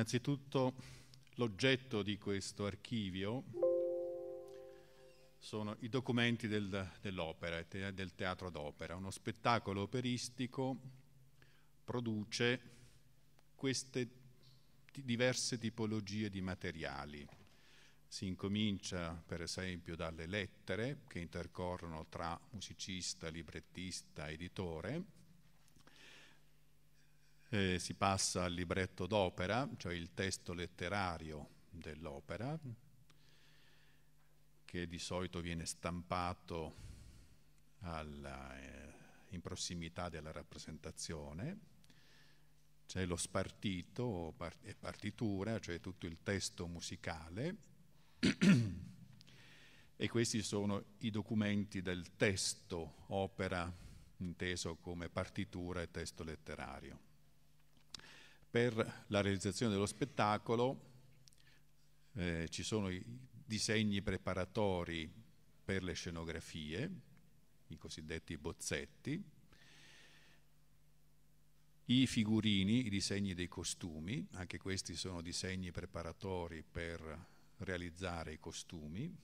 Innanzitutto l'oggetto di questo archivio sono i documenti del, dell'opera, del teatro d'opera. Uno spettacolo operistico produce queste diverse tipologie di materiali. Si incomincia per esempio dalle lettere che intercorrono tra musicista, librettista, editore, eh, si passa al libretto d'opera, cioè il testo letterario dell'opera, che di solito viene stampato alla, eh, in prossimità della rappresentazione. C'è lo spartito e eh, partitura, cioè tutto il testo musicale. e questi sono i documenti del testo, opera inteso come partitura e testo letterario. Per la realizzazione dello spettacolo eh, ci sono i disegni preparatori per le scenografie, i cosiddetti bozzetti, i figurini, i disegni dei costumi, anche questi sono disegni preparatori per realizzare i costumi,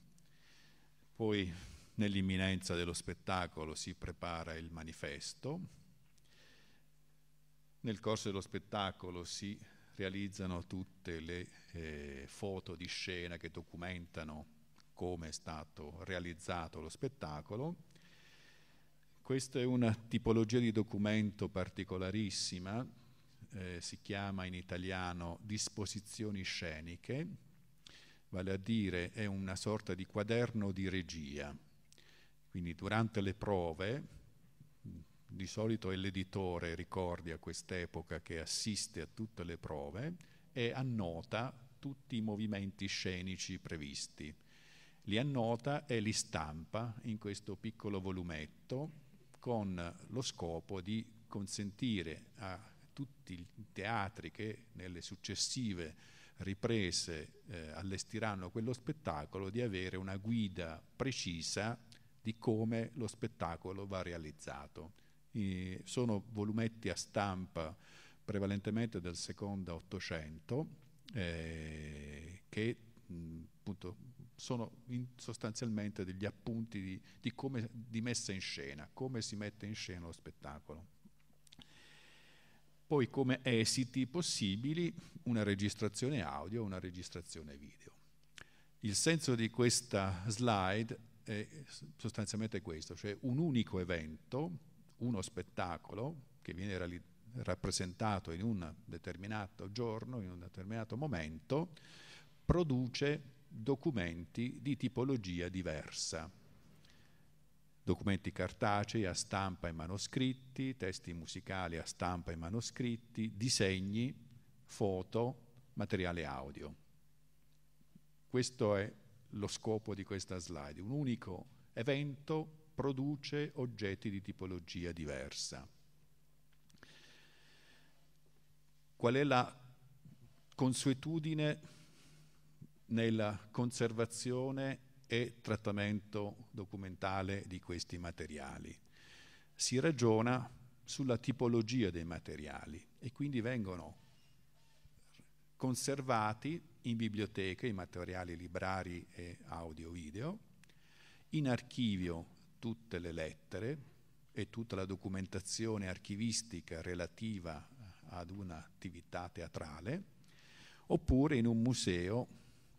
poi nell'imminenza dello spettacolo si prepara il manifesto, nel corso dello spettacolo si realizzano tutte le eh, foto di scena che documentano come è stato realizzato lo spettacolo. Questa è una tipologia di documento particolarissima, eh, si chiama in italiano disposizioni sceniche, vale a dire è una sorta di quaderno di regia. Quindi durante le prove di solito è l'editore, ricordi a quest'epoca, che assiste a tutte le prove e annota tutti i movimenti scenici previsti. Li annota e li stampa in questo piccolo volumetto con lo scopo di consentire a tutti i teatri che nelle successive riprese eh, allestiranno quello spettacolo di avere una guida precisa di come lo spettacolo va realizzato sono volumetti a stampa prevalentemente del secondo Ottocento eh, che mh, appunto, sono sostanzialmente degli appunti di, di, come, di messa in scena, come si mette in scena lo spettacolo poi come esiti possibili una registrazione audio una registrazione video. Il senso di questa slide è sostanzialmente questo, cioè un unico evento uno spettacolo che viene rappresentato in un determinato giorno, in un determinato momento, produce documenti di tipologia diversa. Documenti cartacei a stampa e manoscritti, testi musicali a stampa e manoscritti, disegni, foto, materiale audio. Questo è lo scopo di questa slide, un unico evento produce oggetti di tipologia diversa. Qual è la consuetudine nella conservazione e trattamento documentale di questi materiali? Si ragiona sulla tipologia dei materiali e quindi vengono conservati in biblioteche i materiali librari e audio-video, in archivio tutte le lettere e tutta la documentazione archivistica relativa ad un'attività teatrale, oppure in un museo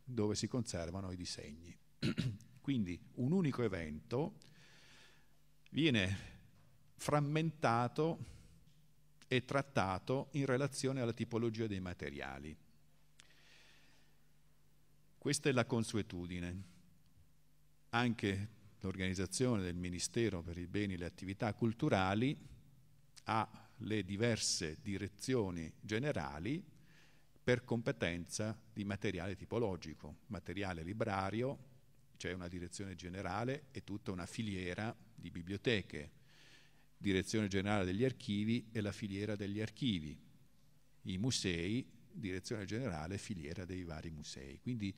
dove si conservano i disegni. Quindi un unico evento viene frammentato e trattato in relazione alla tipologia dei materiali. Questa è la consuetudine. Anche l'organizzazione del Ministero per i beni e le attività culturali ha le diverse direzioni generali per competenza di materiale tipologico, materiale librario, c'è una direzione generale e tutta una filiera di biblioteche, direzione generale degli archivi e la filiera degli archivi, i musei, direzione generale e filiera dei vari musei. Quindi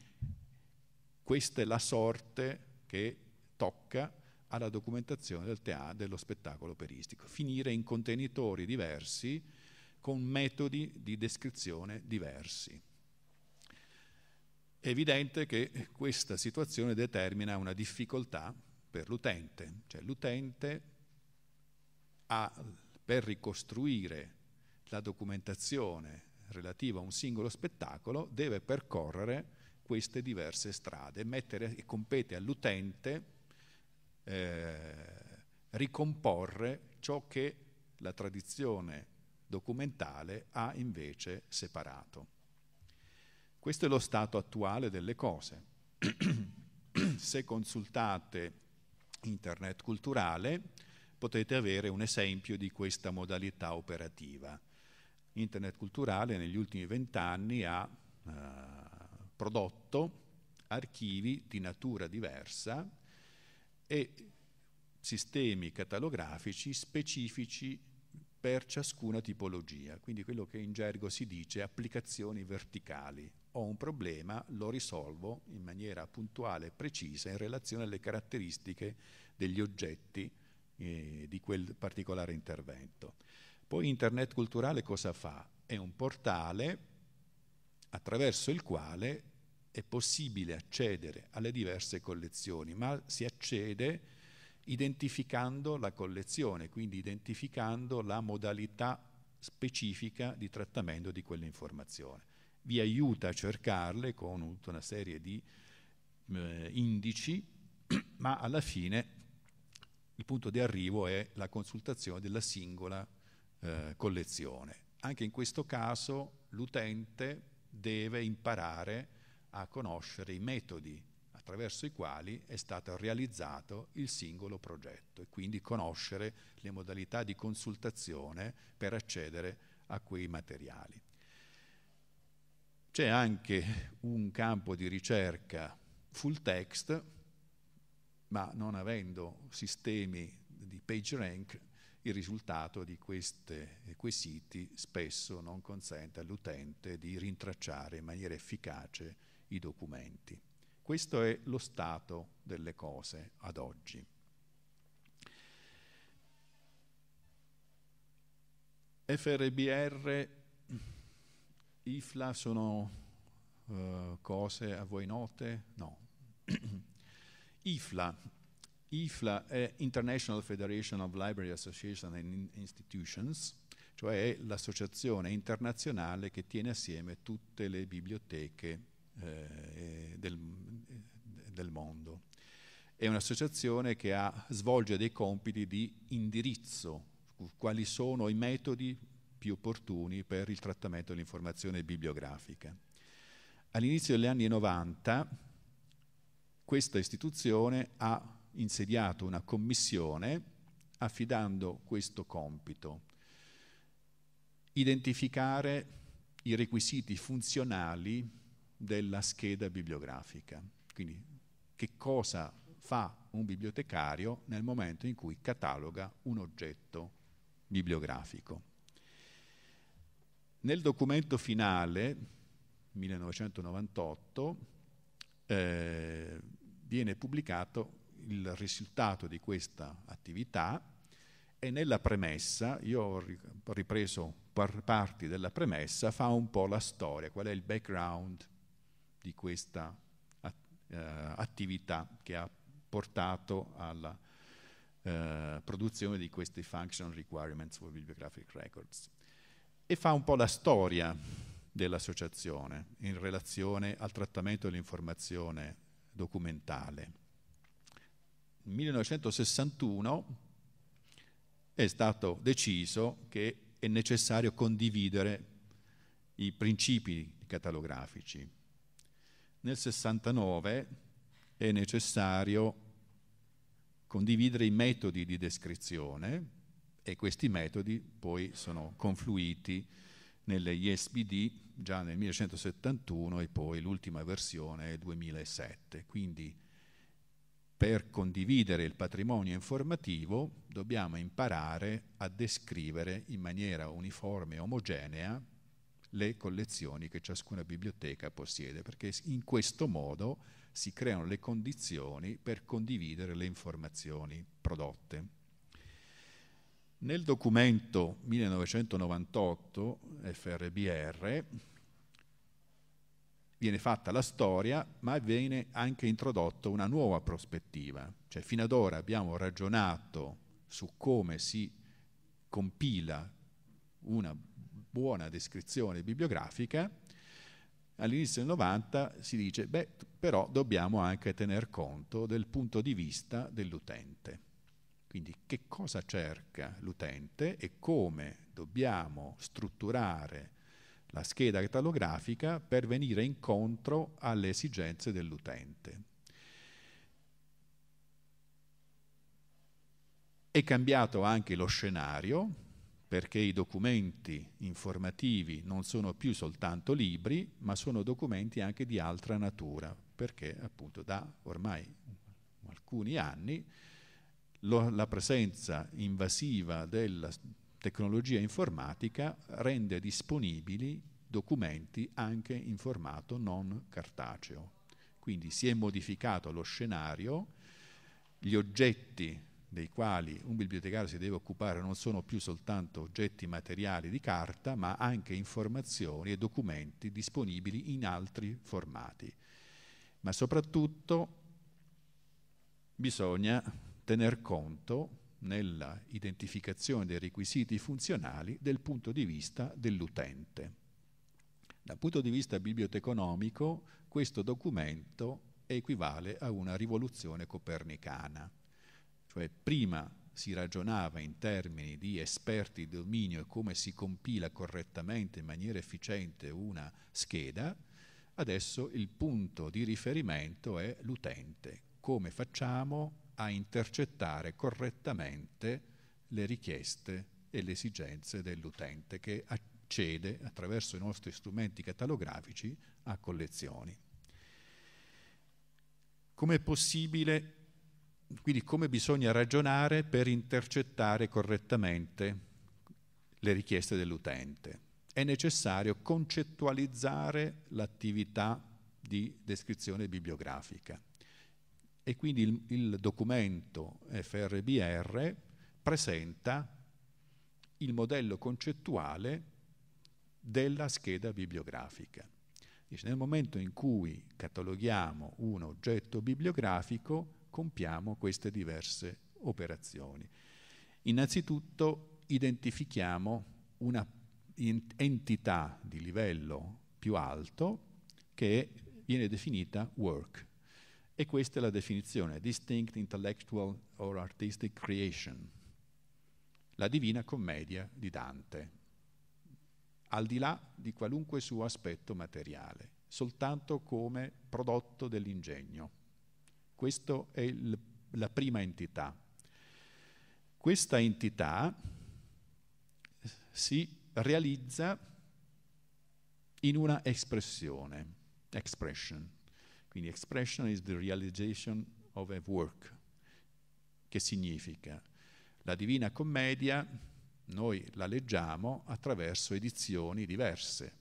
questa è la sorte che tocca alla documentazione del teatro, dello spettacolo operistico, finire in contenitori diversi con metodi di descrizione diversi. È evidente che questa situazione determina una difficoltà per l'utente, cioè l'utente ha, per ricostruire la documentazione relativa a un singolo spettacolo deve percorrere queste diverse strade, mettere, e compete all'utente eh, ricomporre ciò che la tradizione documentale ha invece separato. Questo è lo stato attuale delle cose. Se consultate internet culturale potete avere un esempio di questa modalità operativa. Internet culturale negli ultimi vent'anni ha eh, prodotto archivi di natura diversa, e sistemi catalografici specifici per ciascuna tipologia, quindi quello che in gergo si dice applicazioni verticali. Ho un problema, lo risolvo in maniera puntuale e precisa in relazione alle caratteristiche degli oggetti eh, di quel particolare intervento. Poi Internet culturale cosa fa? È un portale attraverso il quale è possibile accedere alle diverse collezioni, ma si accede identificando la collezione, quindi identificando la modalità specifica di trattamento di quell'informazione. Vi aiuta a cercarle con tutta una serie di eh, indici, ma alla fine il punto di arrivo è la consultazione della singola eh, collezione. Anche in questo caso l'utente deve imparare a conoscere i metodi attraverso i quali è stato realizzato il singolo progetto e quindi conoscere le modalità di consultazione per accedere a quei materiali. C'è anche un campo di ricerca full text, ma non avendo sistemi di PageRank, il risultato di, queste, di questi siti spesso non consente all'utente di rintracciare in maniera efficace i documenti. Questo è lo stato delle cose ad oggi. FRBR, IFLA sono uh, cose a voi note? No. IFLA. IFLA è International Federation of Library Associations and Institutions, cioè l'associazione internazionale che tiene assieme tutte le biblioteche eh, del, eh, del, mondo. È un'associazione che ha, svolge dei compiti di indirizzo, quali sono i metodi più opportuni per il trattamento dell'informazione bibliografica. All'inizio degli anni 90 questa istituzione ha insediato una commissione affidando questo compito, identificare i requisiti funzionali della scheda bibliografica. Quindi che cosa fa un bibliotecario nel momento in cui cataloga un oggetto bibliografico. Nel documento finale, 1998, eh, viene pubblicato il risultato di questa attività e nella premessa, io ho ripreso parti della premessa, fa un po' la storia, qual è il background di questa eh, attività che ha portato alla eh, produzione di questi Functional requirements for bibliographic records e fa un po' la storia dell'associazione in relazione al trattamento dell'informazione documentale. Nel 1961 è stato deciso che è necessario condividere i principi catalografici nel 69 è necessario condividere i metodi di descrizione e questi metodi poi sono confluiti nelle ISBD già nel 1971 e poi l'ultima versione è 2007. Quindi per condividere il patrimonio informativo dobbiamo imparare a descrivere in maniera uniforme e omogenea le collezioni che ciascuna biblioteca possiede, perché in questo modo si creano le condizioni per condividere le informazioni prodotte. Nel documento 1998 FRBR viene fatta la storia, ma viene anche introdotta una nuova prospettiva. Cioè, fino ad ora abbiamo ragionato su come si compila una buona descrizione bibliografica, all'inizio del 90 si dice, beh, però dobbiamo anche tener conto del punto di vista dell'utente. Quindi che cosa cerca l'utente e come dobbiamo strutturare la scheda catalografica per venire incontro alle esigenze dell'utente. È cambiato anche lo scenario, perché i documenti informativi non sono più soltanto libri, ma sono documenti anche di altra natura, perché appunto da ormai alcuni anni lo, la presenza invasiva della tecnologia informatica rende disponibili documenti anche in formato non cartaceo. Quindi si è modificato lo scenario, gli oggetti dei quali un bibliotecario si deve occupare non sono più soltanto oggetti materiali di carta, ma anche informazioni e documenti disponibili in altri formati. Ma soprattutto bisogna tener conto nella identificazione dei requisiti funzionali del punto di vista dell'utente. Dal punto di vista biblioteconomico questo documento equivale a una rivoluzione copernicana cioè prima si ragionava in termini di esperti di dominio e come si compila correttamente in maniera efficiente una scheda, adesso il punto di riferimento è l'utente, come facciamo a intercettare correttamente le richieste e le esigenze dell'utente che accede attraverso i nostri strumenti catalografici a collezioni. Com'è possibile quindi come bisogna ragionare per intercettare correttamente le richieste dell'utente. È necessario concettualizzare l'attività di descrizione bibliografica e quindi il, il documento FRBR presenta il modello concettuale della scheda bibliografica. Dice, nel momento in cui cataloghiamo un oggetto bibliografico, compiamo queste diverse operazioni. Innanzitutto identifichiamo una entità di livello più alto che viene definita work. E questa è la definizione, distinct intellectual or artistic creation, la divina commedia di Dante, al di là di qualunque suo aspetto materiale, soltanto come prodotto dell'ingegno. Questa è il, la prima entità. Questa entità si realizza in una espressione, expression. Quindi expression is the realization of a work, che significa la Divina Commedia, noi la leggiamo attraverso edizioni diverse,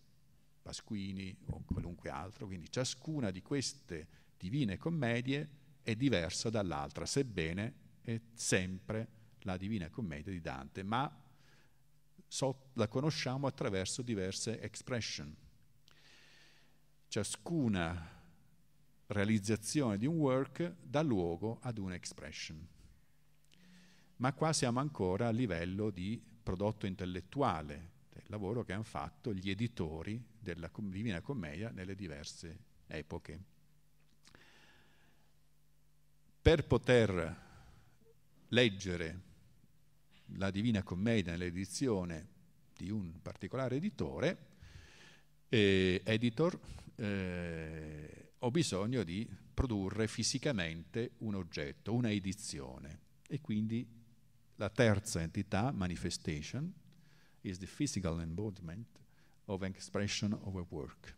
Pasquini o qualunque altro, quindi ciascuna di queste divine commedie è diverso dall'altra, sebbene è sempre la Divina Commedia di Dante, ma so, la conosciamo attraverso diverse expression. Ciascuna realizzazione di un work dà luogo ad un'expression. Ma qua siamo ancora a livello di prodotto intellettuale, del lavoro che hanno fatto gli editori della Divina Commedia nelle diverse epoche per poter leggere la Divina Commedia nell'edizione di un particolare editore, eh, editor, eh, ho bisogno di produrre fisicamente un oggetto, una edizione. E quindi la terza entità, manifestation, is the physical embodiment of an expression of a work.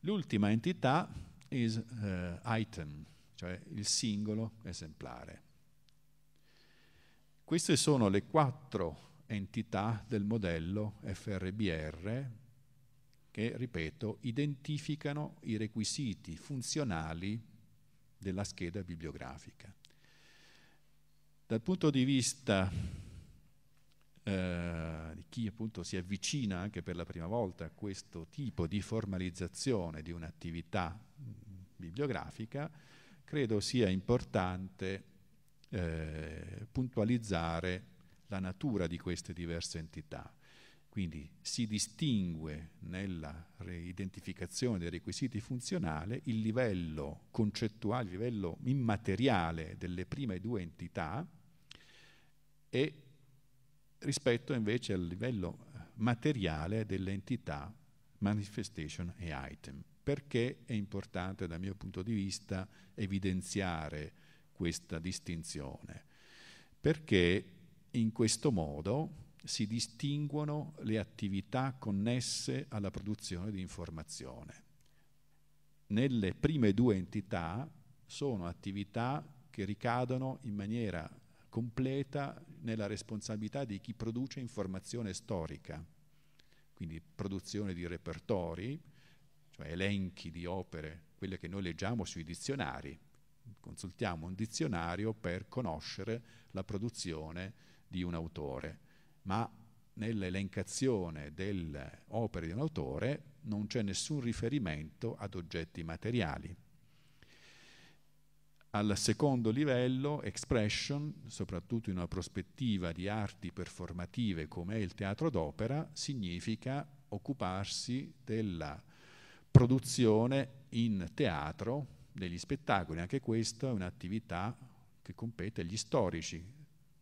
L'ultima entità is uh, item, cioè il singolo esemplare. Queste sono le quattro entità del modello FRBR che, ripeto, identificano i requisiti funzionali della scheda bibliografica. Dal punto di vista eh, di chi appunto si avvicina anche per la prima volta a questo tipo di formalizzazione di un'attività mm, bibliografica, credo sia importante eh, puntualizzare la natura di queste diverse entità. Quindi si distingue nella identificazione dei requisiti funzionali il livello concettuale, il livello immateriale delle prime due entità e rispetto invece al livello eh, materiale delle entità manifestation e item. Perché è importante dal mio punto di vista evidenziare questa distinzione? Perché in questo modo si distinguono le attività connesse alla produzione di informazione. Nelle prime due entità sono attività che ricadono in maniera completa nella responsabilità di chi produce informazione storica, quindi produzione di repertori, cioè elenchi di opere, quelle che noi leggiamo sui dizionari. Consultiamo un dizionario per conoscere la produzione di un autore, ma nell'elencazione delle opere di un autore non c'è nessun riferimento ad oggetti materiali. Al secondo livello, expression, soprattutto in una prospettiva di arti performative come è il teatro d'opera, significa occuparsi della produzione in teatro degli spettacoli. Anche questa è un'attività che compete agli storici,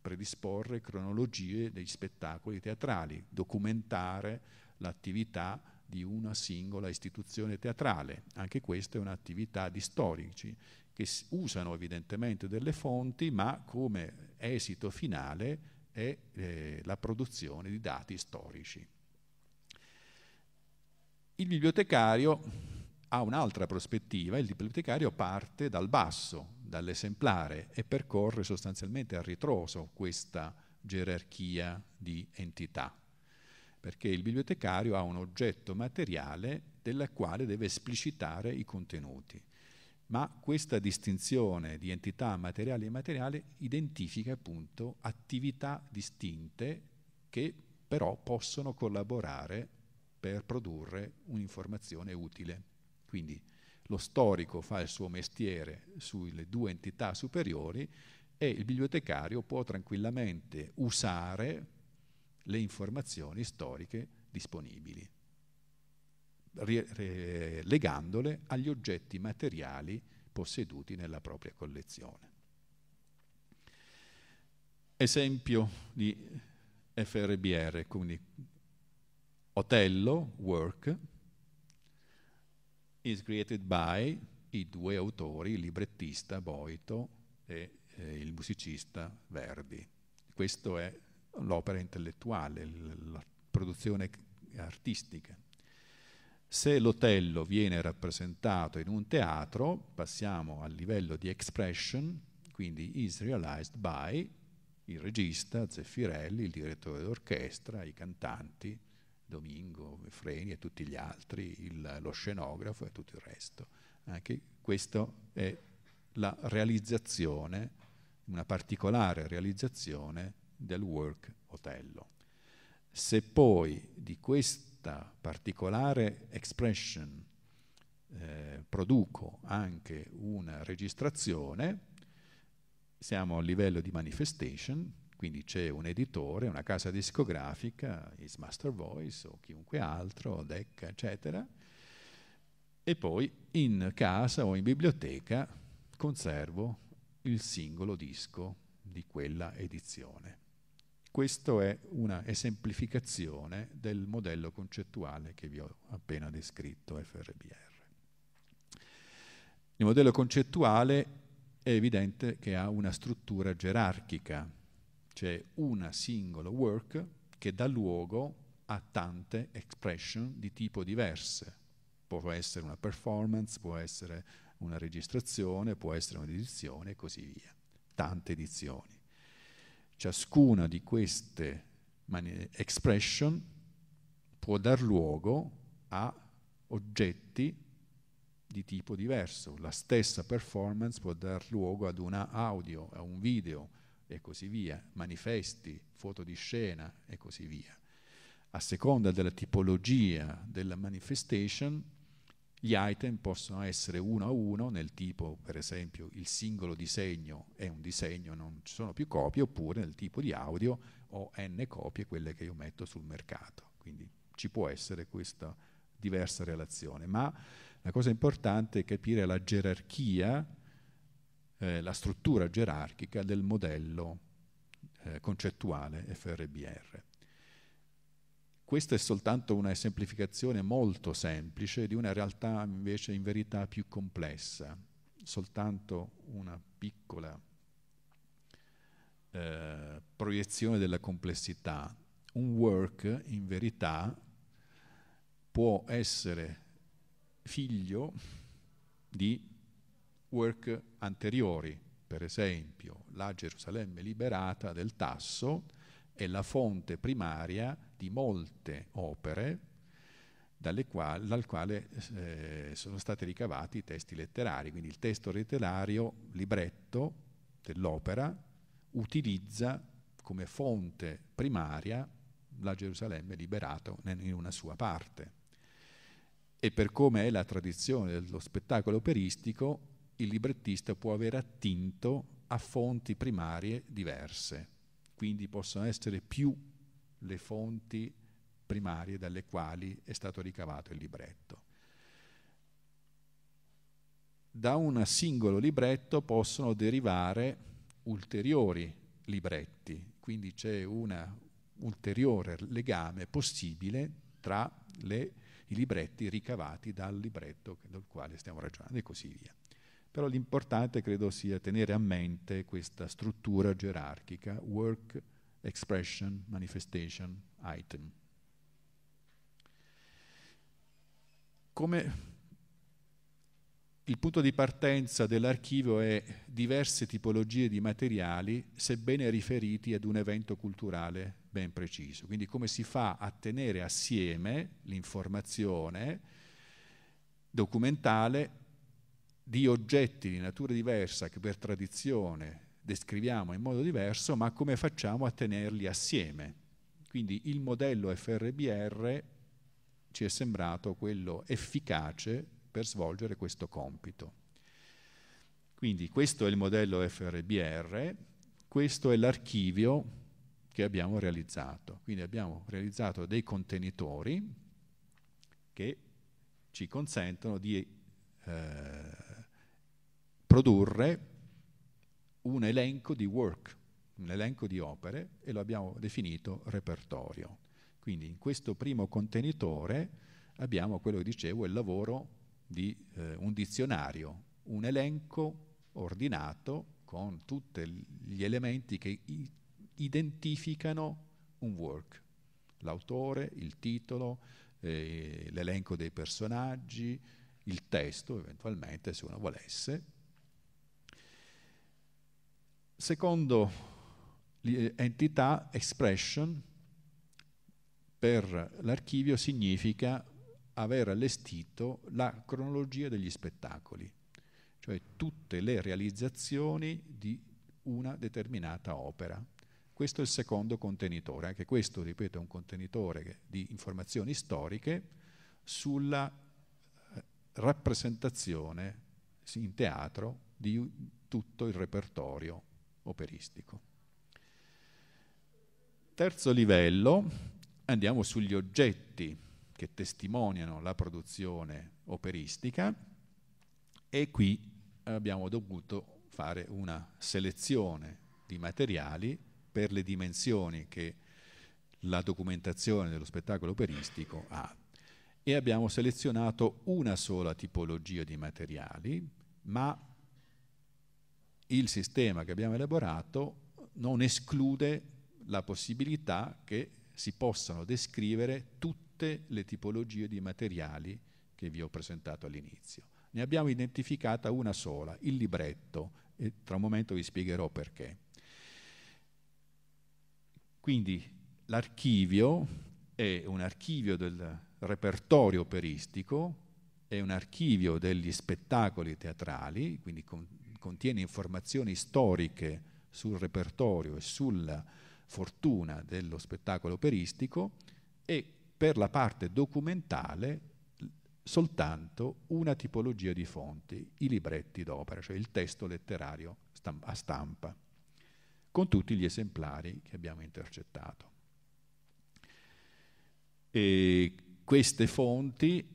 predisporre cronologie degli spettacoli teatrali, documentare l'attività di una singola istituzione teatrale. Anche questa è un'attività di storici che usano evidentemente delle fonti, ma come esito finale è eh, la produzione di dati storici. Il bibliotecario ha un'altra prospettiva, il bibliotecario parte dal basso, dall'esemplare e percorre sostanzialmente a ritroso questa gerarchia di entità, perché il bibliotecario ha un oggetto materiale della quale deve esplicitare i contenuti ma questa distinzione di entità materiale e immateriale identifica appunto attività distinte che però possono collaborare per produrre un'informazione utile. Quindi lo storico fa il suo mestiere sulle due entità superiori e il bibliotecario può tranquillamente usare le informazioni storiche disponibili, legandole agli oggetti materiali posseduti nella propria collezione. Esempio di FRBR, quindi Otello, Work, is created by i due autori, il librettista Boito e eh, il musicista Verdi. Questa è l'opera intellettuale, la produzione artistica. Se l'Otello viene rappresentato in un teatro, passiamo al livello di expression, quindi is realized by il regista, Zeffirelli, il direttore d'orchestra, i cantanti, Domingo, Freni e tutti gli altri, il, lo scenografo e tutto il resto. Anche eh, questa è la realizzazione, una particolare realizzazione del work Otello. Se poi di questa particolare expression eh, produco anche una registrazione, siamo a livello di manifestation, quindi c'è un editore, una casa discografica, Is Master Voice o chiunque altro, Decca, eccetera, e poi in casa o in biblioteca conservo il singolo disco di quella edizione. Questa è una esemplificazione del modello concettuale che vi ho appena descritto, FRBR. Il modello concettuale è evidente che ha una struttura gerarchica, cioè una singola work che dà luogo a tante expression di tipo diverse. Può essere una performance, può essere una registrazione, può essere un'edizione e così via. Tante edizioni. Ciascuna di queste expression può dar luogo a oggetti di tipo diverso. La stessa performance può dar luogo ad un audio, a un video, e così via, manifesti, foto di scena e così via. A seconda della tipologia della manifestation, gli item possono essere uno a uno, nel tipo per esempio il singolo disegno è un disegno, non ci sono più copie, oppure nel tipo di audio ho n copie, quelle che io metto sul mercato. Quindi ci può essere questa diversa relazione, ma la cosa importante è capire la gerarchia eh, la struttura gerarchica del modello eh, concettuale FRBR. Questa è soltanto una semplificazione molto semplice di una realtà invece in verità più complessa, soltanto una piccola eh, proiezione della complessità. Un work in verità può essere figlio di work anteriori, per esempio la Gerusalemme liberata del Tasso è la fonte primaria di molte opere quali, dal quale eh, sono stati ricavati i testi letterari, quindi il testo letterario, libretto dell'opera, utilizza come fonte primaria la Gerusalemme liberata in una sua parte. E per come è la tradizione dello spettacolo operistico, il librettista può aver attinto a fonti primarie diverse, quindi possono essere più le fonti primarie dalle quali è stato ricavato il libretto. Da un singolo libretto possono derivare ulteriori libretti, quindi c'è un ulteriore legame possibile tra le, i libretti ricavati dal libretto dal quale stiamo ragionando e così via. Però l'importante credo sia tenere a mente questa struttura gerarchica, work, expression, manifestation, item. Come il punto di partenza dell'archivio è diverse tipologie di materiali, sebbene riferiti ad un evento culturale ben preciso. Quindi come si fa a tenere assieme l'informazione documentale di oggetti di natura diversa che per tradizione descriviamo in modo diverso, ma come facciamo a tenerli assieme. Quindi il modello FRBR ci è sembrato quello efficace per svolgere questo compito. Quindi questo è il modello FRBR, questo è l'archivio che abbiamo realizzato. Quindi abbiamo realizzato dei contenitori che ci consentono di eh, produrre un elenco di work, un elenco di opere e lo abbiamo definito repertorio. Quindi in questo primo contenitore abbiamo quello che dicevo, il lavoro di eh, un dizionario, un elenco ordinato con tutti gli elementi che identificano un work, l'autore, il titolo, eh, l'elenco dei personaggi, il testo eventualmente se uno volesse, Secondo l'entità eh, expression per l'archivio significa aver allestito la cronologia degli spettacoli, cioè tutte le realizzazioni di una determinata opera. Questo è il secondo contenitore, anche questo, ripeto, è un contenitore di informazioni storiche sulla eh, rappresentazione in teatro di tutto il repertorio operistico. Terzo livello, andiamo sugli oggetti che testimoniano la produzione operistica e qui abbiamo dovuto fare una selezione di materiali per le dimensioni che la documentazione dello spettacolo operistico ha e abbiamo selezionato una sola tipologia di materiali, ma il sistema che abbiamo elaborato non esclude la possibilità che si possano descrivere tutte le tipologie di materiali che vi ho presentato all'inizio. Ne abbiamo identificata una sola, il libretto, e tra un momento vi spiegherò perché. Quindi l'archivio è un archivio del repertorio operistico, è un archivio degli spettacoli teatrali, quindi con contiene informazioni storiche sul repertorio e sulla fortuna dello spettacolo operistico e per la parte documentale soltanto una tipologia di fonti, i libretti d'opera, cioè il testo letterario a stampa, con tutti gli esemplari che abbiamo intercettato. E queste fonti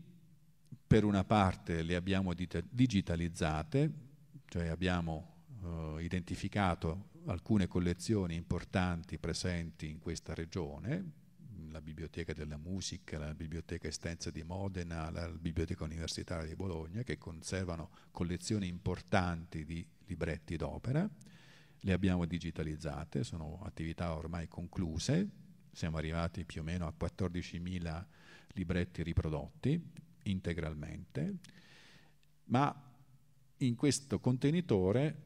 per una parte le abbiamo digitalizzate cioè abbiamo eh, identificato alcune collezioni importanti presenti in questa regione, la Biblioteca della Musica, la Biblioteca Estenza di Modena, la Biblioteca Universitaria di Bologna, che conservano collezioni importanti di libretti d'opera. Le abbiamo digitalizzate, sono attività ormai concluse, siamo arrivati più o meno a 14.000 libretti riprodotti integralmente, ma in questo contenitore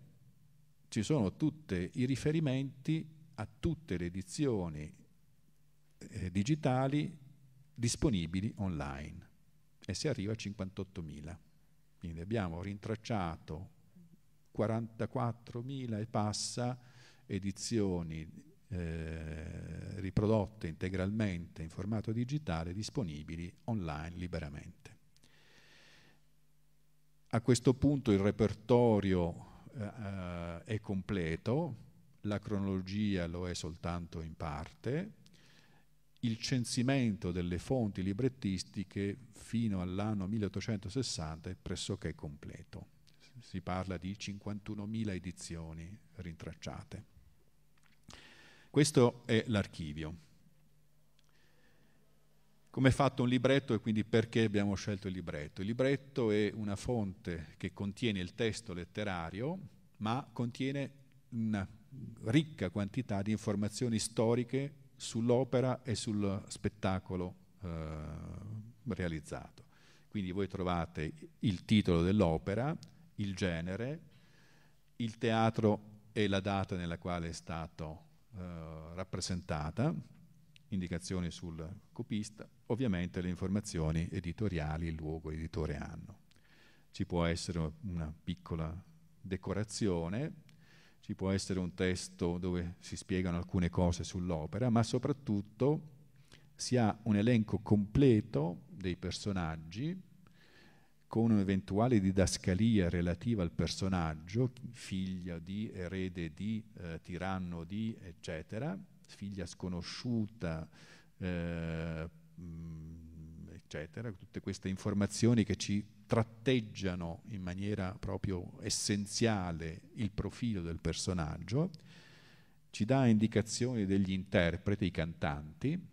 ci sono tutti i riferimenti a tutte le edizioni eh, digitali disponibili online e si arriva a 58.000. Quindi abbiamo rintracciato 44.000 e passa edizioni eh, riprodotte integralmente in formato digitale disponibili online liberamente. A questo punto il repertorio eh, eh, è completo, la cronologia lo è soltanto in parte, il censimento delle fonti librettistiche fino all'anno 1860 è pressoché completo. Si parla di 51.000 edizioni rintracciate. Questo è l'archivio come è fatto un libretto e quindi perché abbiamo scelto il libretto. Il libretto è una fonte che contiene il testo letterario, ma contiene una ricca quantità di informazioni storiche sull'opera e sul spettacolo eh, realizzato. Quindi voi trovate il titolo dell'opera, il genere, il teatro e la data nella quale è stato eh, rappresentata, indicazioni sul copista, ovviamente le informazioni editoriali, il luogo editore hanno. Ci può essere una piccola decorazione, ci può essere un testo dove si spiegano alcune cose sull'opera, ma soprattutto si ha un elenco completo dei personaggi con un'eventuale didascalia relativa al personaggio, figlia di, erede di, eh, tiranno di, eccetera, figlia sconosciuta, eh, mm, eccetera, tutte queste informazioni che ci tratteggiano in maniera proprio essenziale il profilo del personaggio, ci dà indicazioni degli interpreti, i cantanti,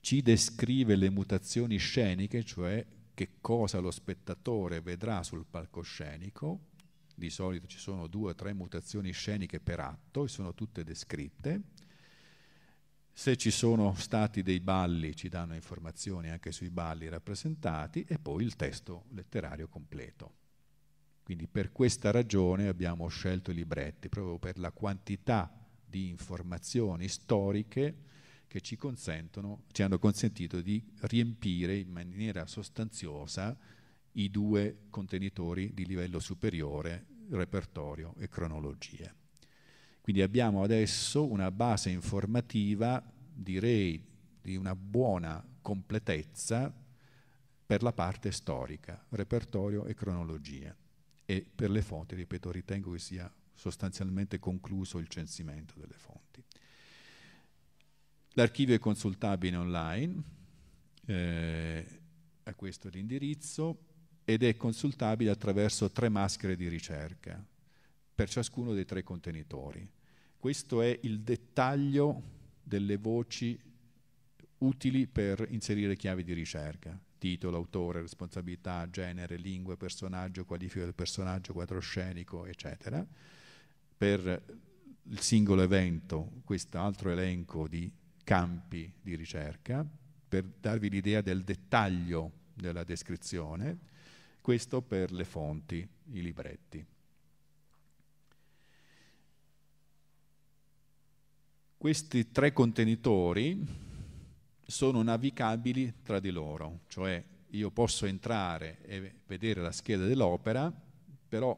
ci descrive le mutazioni sceniche, cioè che cosa lo spettatore vedrà sul palcoscenico, di solito ci sono due o tre mutazioni sceniche per atto e sono tutte descritte. Se ci sono stati dei balli ci danno informazioni anche sui balli rappresentati e poi il testo letterario completo. Quindi per questa ragione abbiamo scelto i libretti, proprio per la quantità di informazioni storiche che ci, consentono, ci hanno consentito di riempire in maniera sostanziosa i due contenitori di livello superiore, repertorio e cronologie. Quindi abbiamo adesso una base informativa, direi, di una buona completezza per la parte storica, repertorio e cronologie. E per le fonti, ripeto, ritengo che sia sostanzialmente concluso il censimento delle fonti. L'archivio è consultabile online, eh, a questo l'indirizzo ed è consultabile attraverso tre maschere di ricerca per ciascuno dei tre contenitori. Questo è il dettaglio delle voci utili per inserire chiavi di ricerca. Titolo, autore, responsabilità, genere, lingua, personaggio, qualifica del personaggio, quadro scenico, eccetera. Per il singolo evento, questo altro elenco di campi di ricerca, per darvi l'idea del dettaglio della descrizione questo per le fonti, i libretti. Questi tre contenitori sono navigabili tra di loro, cioè io posso entrare e vedere la scheda dell'opera, però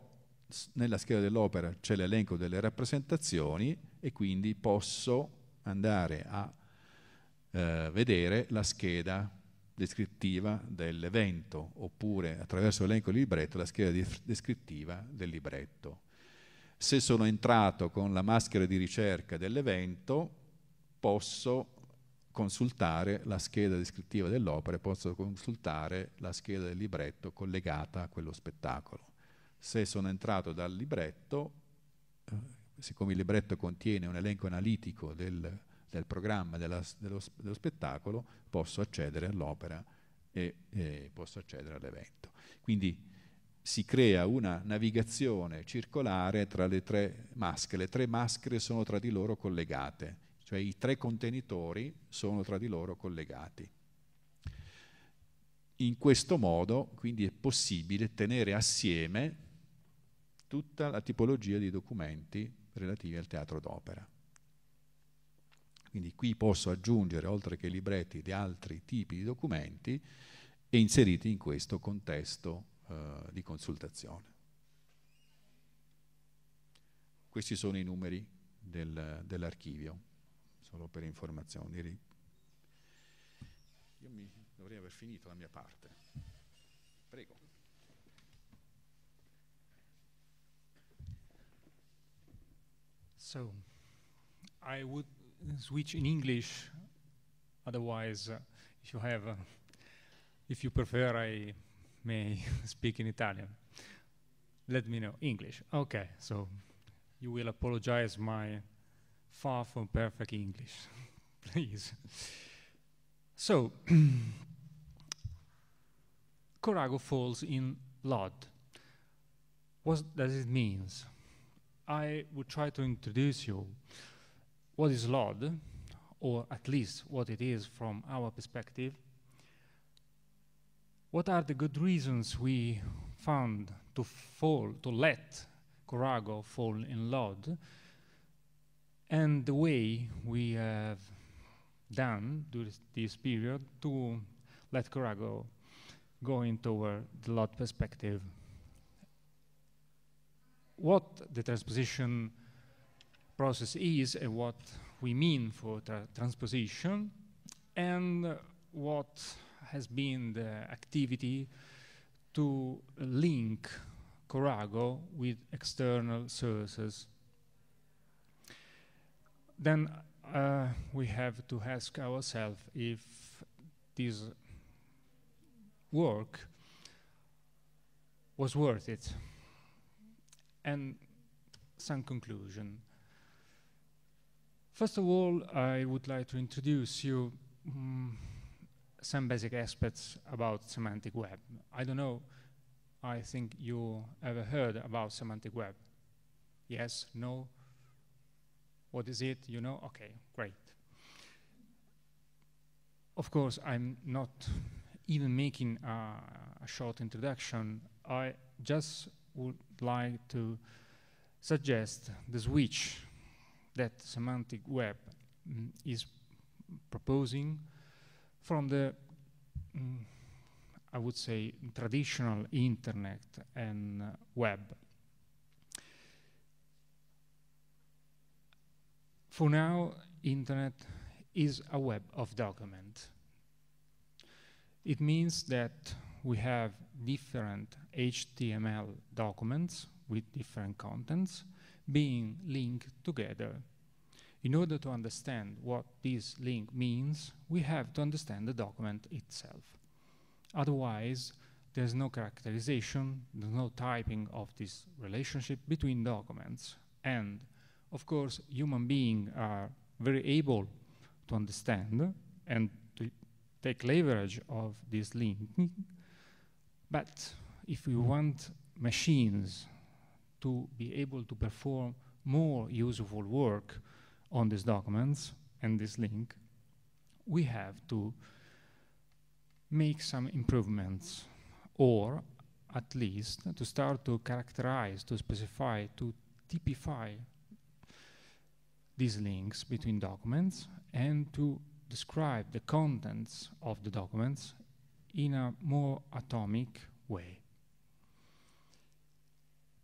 nella scheda dell'opera c'è l'elenco delle rappresentazioni e quindi posso andare a eh, vedere la scheda descrittiva dell'evento, oppure attraverso l'elenco del libretto la scheda descrittiva del libretto. Se sono entrato con la maschera di ricerca dell'evento, posso consultare la scheda descrittiva dell'opera e posso consultare la scheda del libretto collegata a quello spettacolo. Se sono entrato dal libretto, eh, siccome il libretto contiene un elenco analitico del, del programma della, dello, dello, spettacolo posso accedere all'opera e, e posso accedere all'evento. Quindi si crea una navigazione circolare tra le tre maschere. Le tre maschere sono tra di loro collegate, cioè i tre contenitori sono tra di loro collegati. In questo modo quindi è possibile tenere assieme tutta la tipologia di documenti relativi al teatro d'opera. Quindi qui posso aggiungere, oltre che libretti, di altri tipi di documenti e inseriti in questo contesto eh, di consultazione. Questi sono i numeri del, dell'archivio, solo per informazioni. Io mi, dovrei aver finito la mia parte. Prego. So, I would switch in English. Otherwise, uh, if you have, uh, if you prefer, I may speak in Italian. Let me know English. Okay, so you will apologize my far from perfect English, please. So, Corago falls in Lod. What does it mean? I will try to introduce you what is Lord, or at least what it is from our perspective, what are the good reasons we found to fall, to let Corago fall in Lord, and the way we have done during this period to let Corago go into the Lord perspective. What the transposition process is and what we mean for tra transposition and what has been the activity to link Corago with external sources. Then uh, we have to ask ourselves if this work was worth it. And some conclusion. First of all, I would like to introduce you mm, some basic aspects about semantic web. I don't know, I think you ever heard about semantic web. Yes, no, what is it, you know? Okay, great. Of course, I'm not even making a short introduction. I just would like to suggest the switch that semantic web mm, is proposing from the, mm, I would say, traditional internet and uh, web. For now, internet is a web of documents. It means that we have different HTML documents with different contents, being linked together. In order to understand what this link means, we have to understand the document itself. Otherwise, there's no characterization, there's no typing of this relationship between documents. And, of course, human beings are very able to understand and to take leverage of this link. But if we want machines to be able to perform more useful work on these documents and this link, we have to make some improvements or at least to start to characterize, to specify, to typify these links between documents and to describe the contents of the documents in a more atomic way.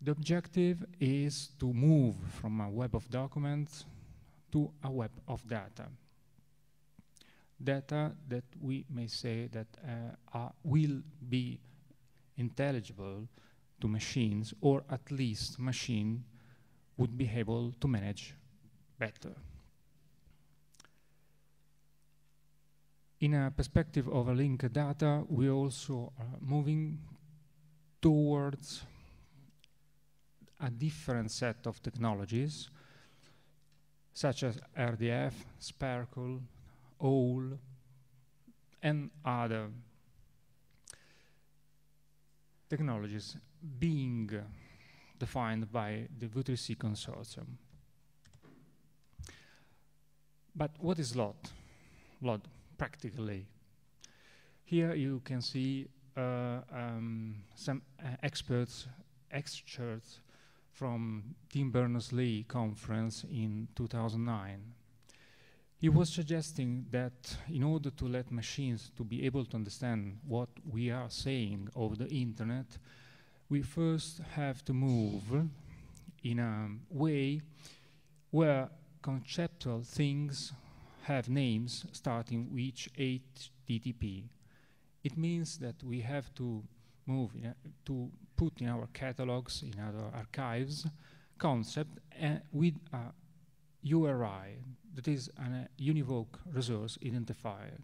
The objective is to move from a web of documents to a web of data. Data that we may say that uh, are, will be intelligible to machines, or at least machine would be able to manage better. In a perspective of a linked data, we also are moving towards a different set of technologies, such as RDF, Sparkle, OWL, and other technologies being defined by the V3C consortium. But what is LOT? LOT, practically. Here you can see uh, um, some uh, experts, experts from Tim Berners-Lee conference in 2009. He was suggesting that in order to let machines to be able to understand what we are saying over the internet, we first have to move in a way where conceptual things have names starting with HTTP. It means that we have to move in, to put in our catalogs, in our archives, concept eh, with a URI, that is a eh, univoc resource identifier.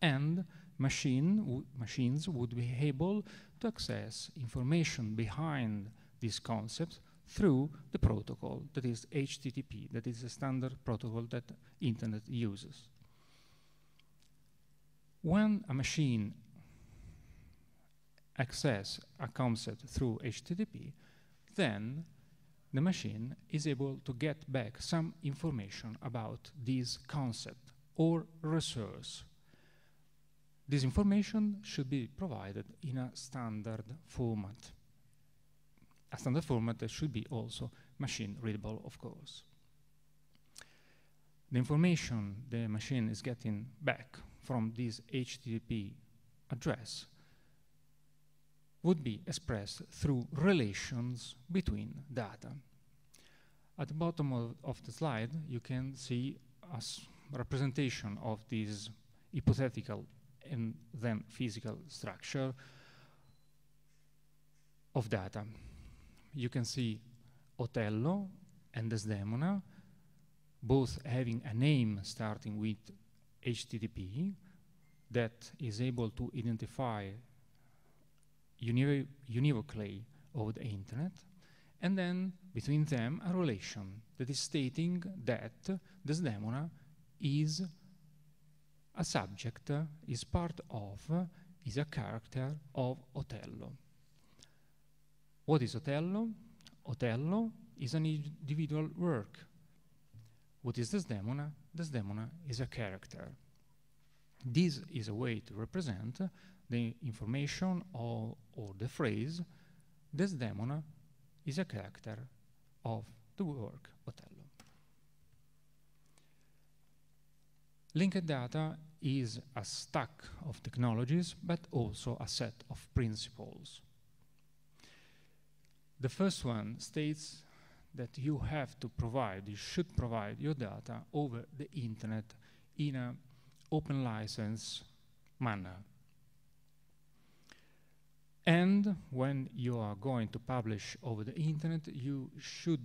And machine machines would be able to access information behind these concepts through the protocol that is HTTP, that is a standard protocol that internet uses. When a machine access a concept through HTTP, then the machine is able to get back some information about this concept or resource. This information should be provided in a standard format. A standard format that should be also machine readable, of course. The information the machine is getting back from this HTTP address would be expressed through relations between data. At the bottom of, of the slide, you can see a representation of this hypothetical and then physical structure of data. You can see Otello and Desdemona, both having a name starting with HTTP that is able to identify univ univocally over the internet, and then between them a relation that is stating that Desdemona is a subject, uh, is part of, uh, is a character of Otello. What is Otello? Otello is an individual work. What is Desdemona? Desdemona is a character. This is a way to represent uh, the information or, or the phrase Desdemona is a character of the work Otello. Linked data is a stack of technologies, but also a set of principles. The first one states that you have to provide, you should provide your data over the internet in an open license manner. And when you are going to publish over the internet, you should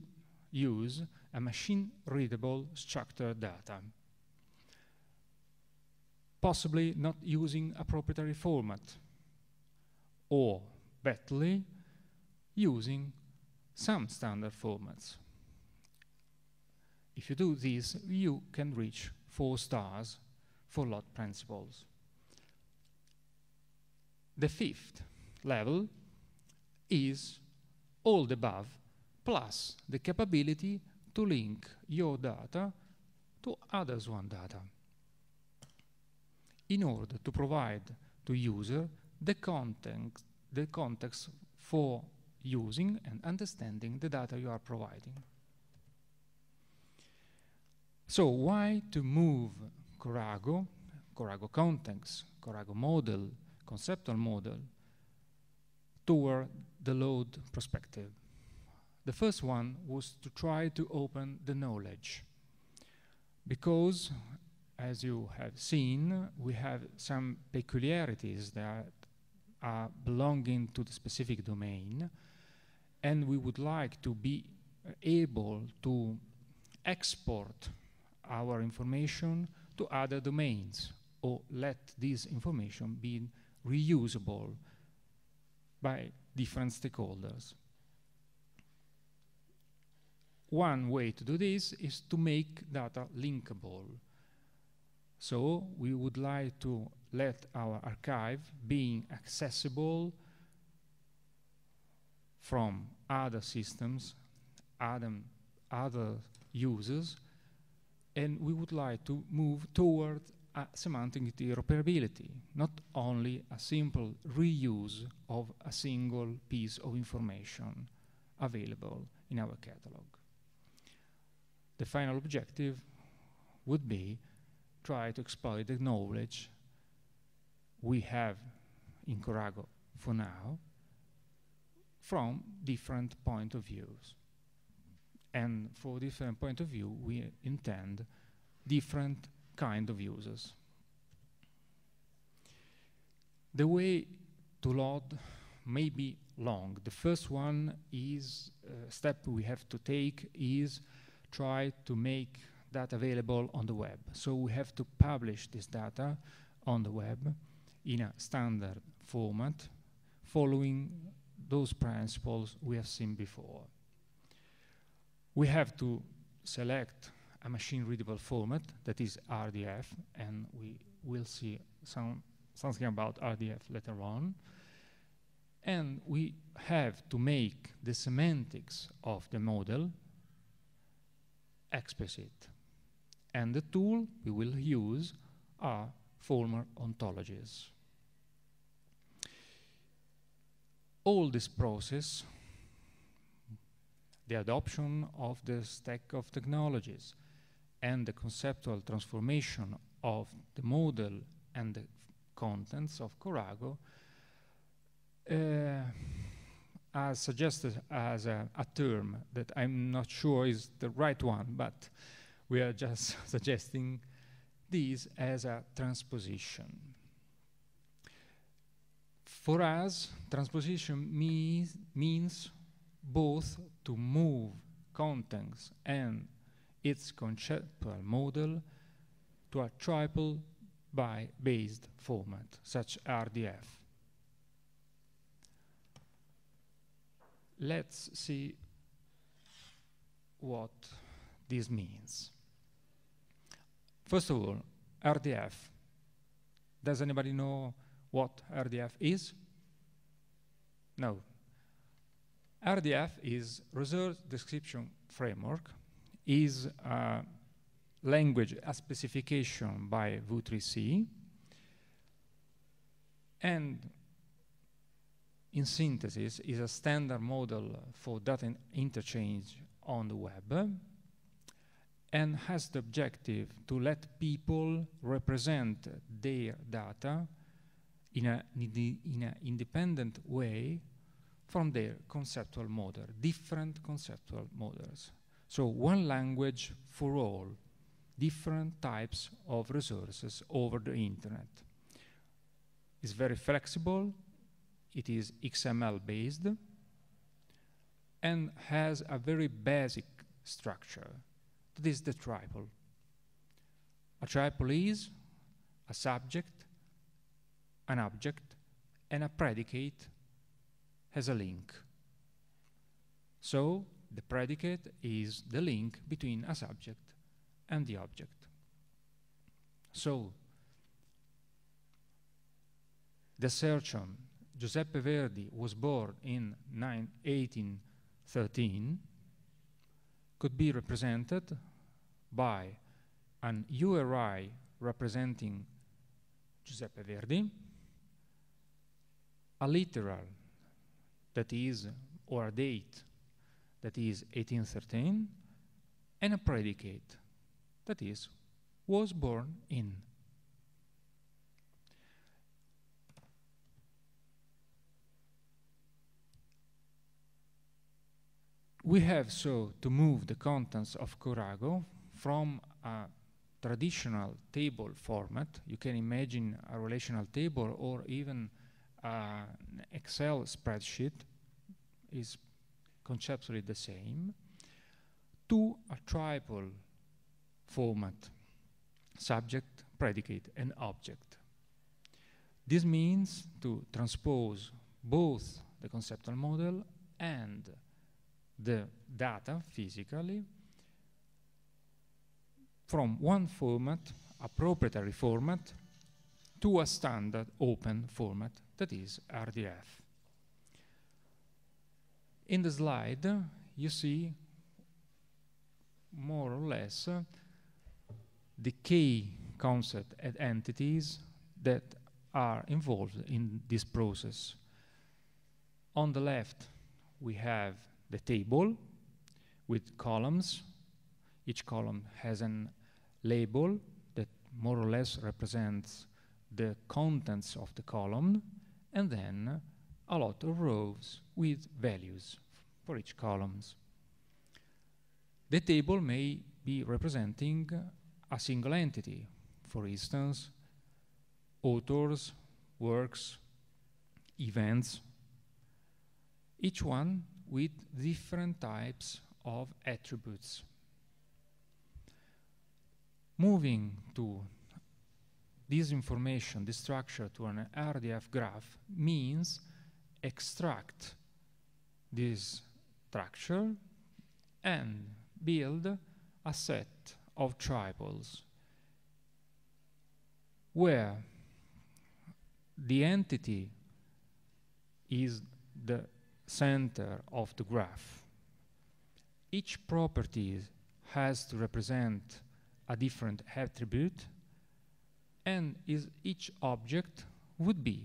use a machine-readable structured data, possibly not using a proprietary format, or badly, using some standard formats. If you do this, you can reach four stars for lot principles. The fifth level is all the above plus the capability to link your data to others one data in order to provide to user the context, the context for using and understanding the data you are providing. So why to move Corago, Corago context, Corago model, conceptual model toward the load perspective. The first one was to try to open the knowledge because, as you have seen, we have some peculiarities that are belonging to the specific domain and we would like to be able to export our information to other domains or let this information be reusable by different stakeholders. One way to do this is to make data linkable. So we would like to let our archive being accessible from other systems, other, other users, and we would like to move toward a semantic interoperability, not only a simple reuse of a single piece of information available in our catalog. The final objective would be try to exploit the knowledge we have in Corago for now from different point of views. And for different point of view, we intend different kind of users. The way to load may be long. The first one is uh, step we have to take is try to make that available on the web. So we have to publish this data on the web in a standard format following those principles we have seen before. We have to select a machine readable format that is RDF, and we will see some something about RDF later on. And we have to make the semantics of the model explicit. And the tool we will use are former ontologies. All this process, the adoption of the stack of technologies, and the conceptual transformation of the model and the contents of Corago uh, are suggested as a, a, term that I'm not sure is the right one, but we are just suggesting these as a transposition. For us, transposition means, means both to move contents and its conceptual model to a triple by based format, such RDF. Let's see what this means. First of all, RDF. Does anybody know what RDF is? No. RDF is Resource Description Framework, is a language a specification by V3C and in synthesis is a standard model for data interchange on the web and has the objective to let people represent their data in an in a independent way from their conceptual model, different conceptual models. So one language for all, different types of resources over the internet. It's very flexible, it is XML based, and has a very basic structure. That is the triple. A triple is a subject, an object, and a predicate has a link. So the predicate is the link between a subject and the object. So, the surgeon Giuseppe Verdi was born in 1813 could be represented by an URI representing Giuseppe Verdi, a literal that is, or a date that is 1813, and a predicate, that is, was born in. We have so to move the contents of Corago from a traditional table format. You can imagine a relational table or even uh, an Excel spreadsheet is conceptually the same, to a triple format, subject, predicate, and object. This means to transpose both the conceptual model and the data physically from one format, a proprietary format, to a standard open format that is RDF. In the slide, you see more or less uh, the key concept and entities that are involved in this process. On the left, we have the table with columns. Each column has a label that more or less represents the contents of the column, and then a lot of rows with values for each columns. The table may be representing a single entity, for instance, authors, works, events, each one with different types of attributes. Moving to this information, this structure to an RDF graph means extract this structure and build a set of triples where the entity is the center of the graph. Each property has to represent a different attribute and is each object would be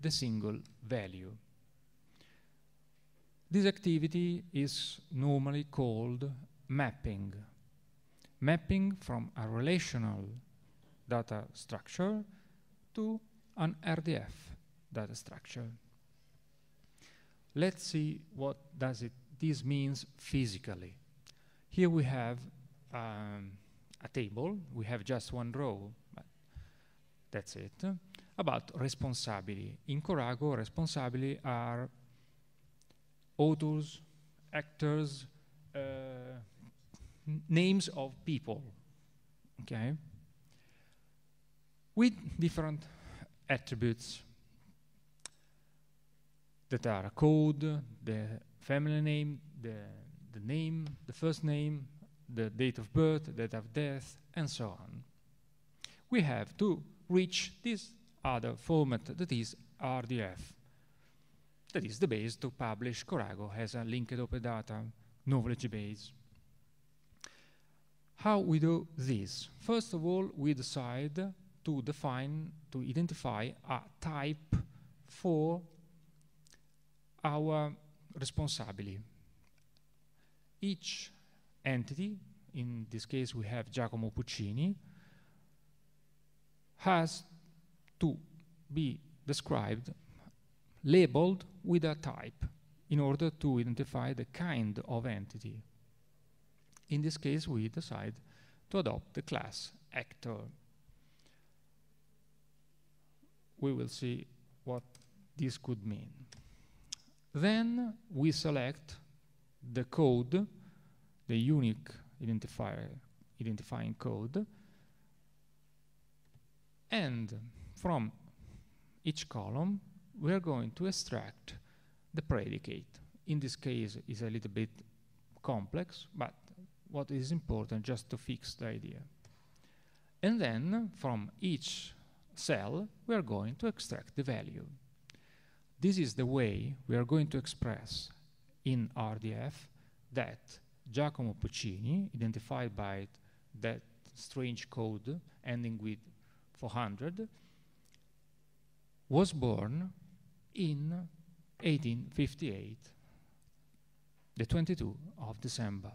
the single value. This activity is normally called mapping. Mapping from a relational data structure to an RDF data structure. Let's see what does it this means physically. Here we have um, a table, we have just one row, but that's it, about responsibility. In Corago, responsibility are authors, actors, uh, names of people, okay, with different attributes that are code, the family name, the, the name, the first name, the date of birth, date of death, and so on. We have to reach this other format that is RDF that is the base to publish Corago as a linked open data knowledge base. How we do this? First of all, we decide to define, to identify a type for our responsibility. Each entity, in this case we have Giacomo Puccini, has to be described labeled with a type in order to identify the kind of entity. In this case, we decide to adopt the class actor. We will see what this could mean. Then we select the code, the unique identifier, identifying code, and from each column we are going to extract the predicate. In this case, is a little bit complex, but what is important just to fix the idea. And then from each cell, we are going to extract the value. This is the way we are going to express in RDF that Giacomo Puccini, identified by that strange code ending with 400, was born in 1858, the 22 of December.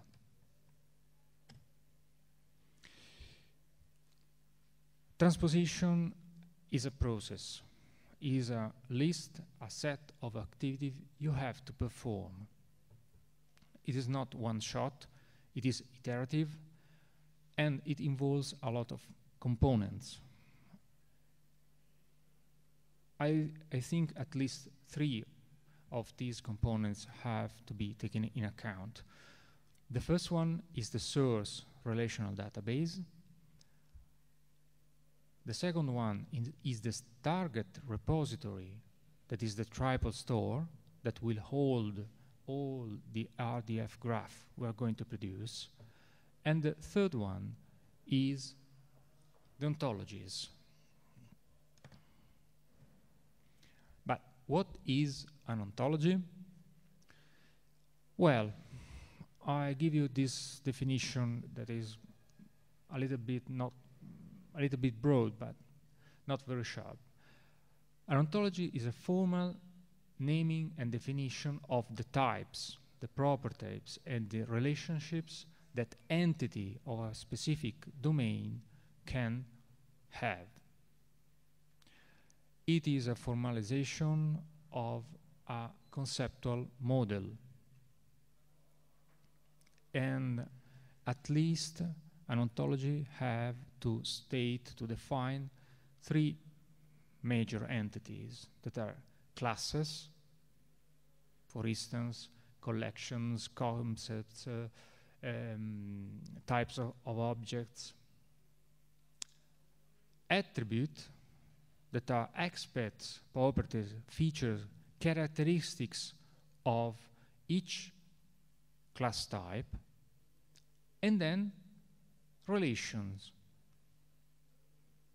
Transposition is a process, is a list, a set of activities you have to perform. It is not one shot, it is iterative, and it involves a lot of components. I, I think at least three of these components have to be taken in account. The first one is the source relational database. The second one is the target repository, that is the triple store that will hold all the RDF graph we are going to produce. And the third one is the ontologies. What is an ontology? Well, I give you this definition that is a little bit not a little bit broad, but not very sharp. An ontology is a formal naming and definition of the types, the proper types, and the relationships that entity or a specific domain can have. It is a formalization of a conceptual model. And at least an ontology have to state, to define three major entities that are classes, for instance, collections, concepts, uh, um, types of, of objects, attribute that are aspects, properties, features, characteristics of each class type, and then relations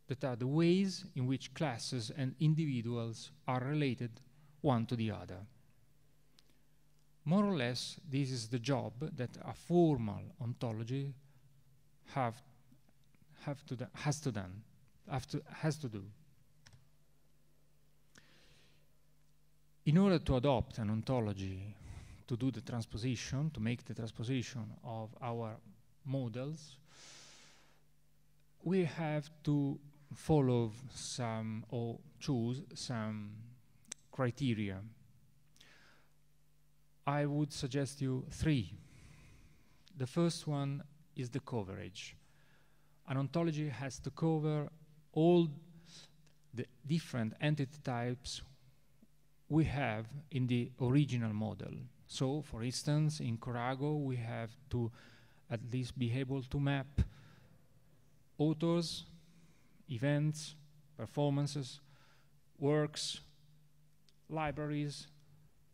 that are the ways in which classes and individuals are related one to the other. More or less, this is the job that a formal ontology have, have to has to done, have to, has to do. In order to adopt an ontology to do the transposition, to make the transposition of our models, we have to follow some or choose some criteria. I would suggest you three. The first one is the coverage. An ontology has to cover all the different entity types we have in the original model. So, for instance, in Corago, we have to at least be able to map authors, events, performances, works, libraries,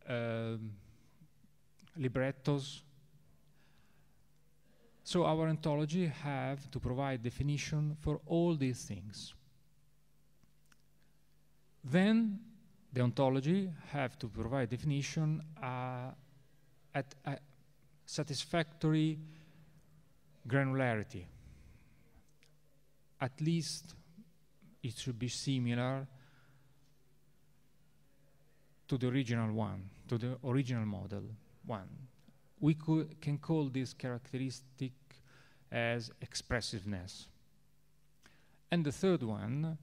um, librettos. So our ontology have to provide definition for all these things. Then the ontology have to provide definition uh, at a satisfactory granularity. At least it should be similar to the original one, to the original model one. We can call this characteristic as expressiveness. And the third one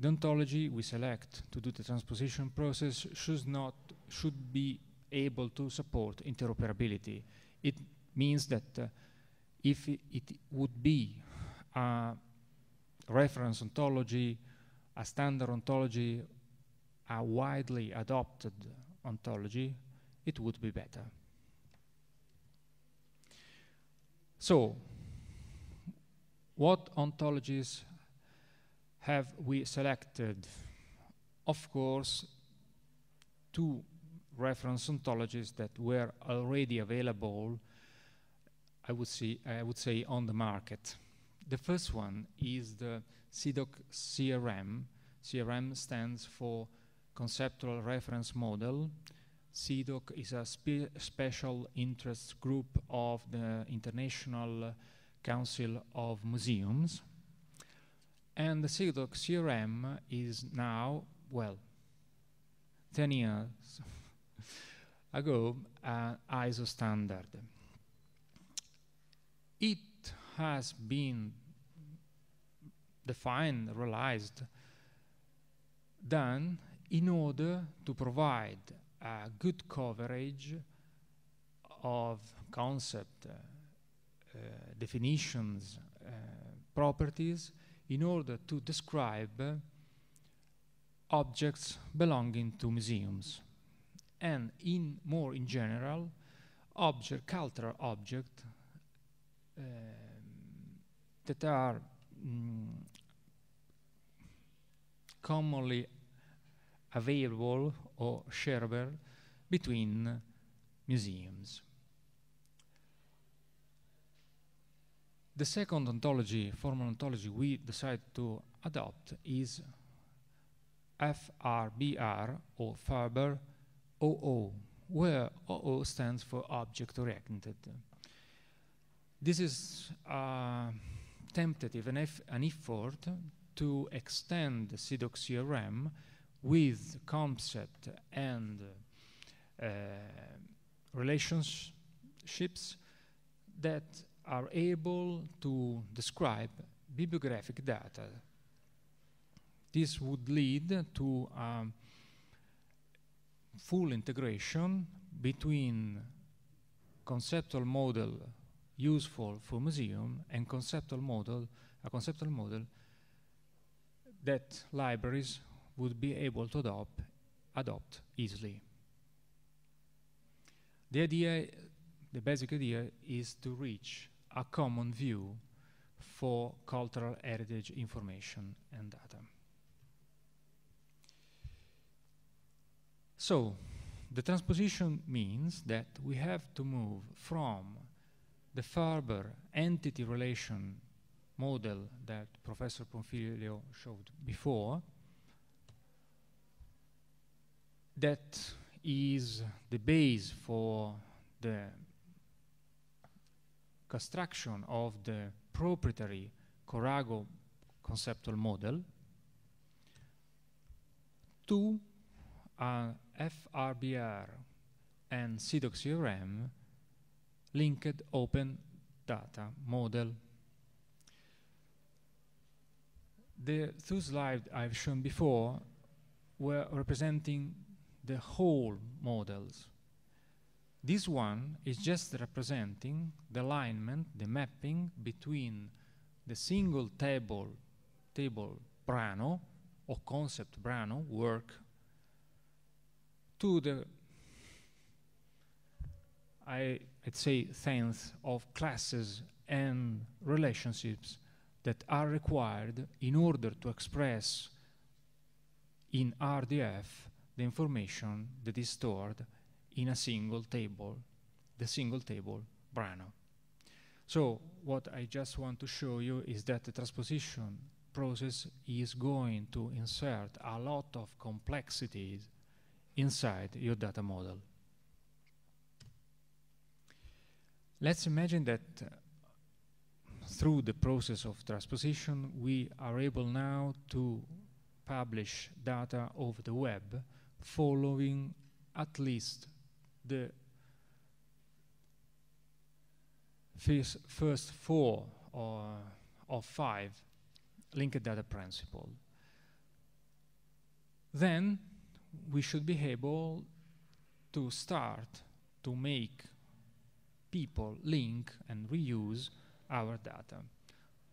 the ontology we select to do the transposition process should not should be able to support interoperability. It means that uh, if it, it would be a reference ontology, a standard ontology, a widely adopted ontology, it would be better. So, what ontologies have we selected, of course, two reference ontologies that were already available, I would, see, I would say, on the market. The first one is the CDOC CRM. CRM stands for Conceptual Reference Model. CDOC is a spe special interest group of the International Council of Museums. And the pseudo CRM is now, well, 10 years ago, uh, ISO standard. It has been defined, realized, done in order to provide a good coverage of concept, uh, uh, definitions, uh, properties, in order to describe objects belonging to museums and in more in general object cultural object um, that are mm, commonly available or shareable between museums The second ontology, formal ontology, we decided to adopt is FRBR or Farber OO, where OO stands for object oriented. This is a uh, tentative, an, an effort to extend CDOC CRM with concept and uh, relationships that are able to describe bibliographic data. This would lead to um, full integration between conceptual model useful for museum and conceptual model, a conceptual model that libraries would be able to adopt, adopt easily. The idea, the basic idea is to reach a common view for cultural heritage information and data. So, the transposition means that we have to move from the Farber entity relation model that Professor Ponfilio showed before, that is the base for the construction of the proprietary Corago conceptual model to uh, FRBR and CDOCURM linked open data model. The two slides I've shown before were representing the whole models this one is just representing the alignment, the mapping between the single table, table brano or concept brano work to the I, I'd say tenth of classes and relationships that are required in order to express in RDF the information that is stored in a single table, the single table Brano. So what I just want to show you is that the transposition process is going to insert a lot of complexities inside your data model. Let's imagine that uh, through the process of transposition, we are able now to publish data over the web following at least the first four or, or five linked data principle, then we should be able to start to make people link and reuse our data.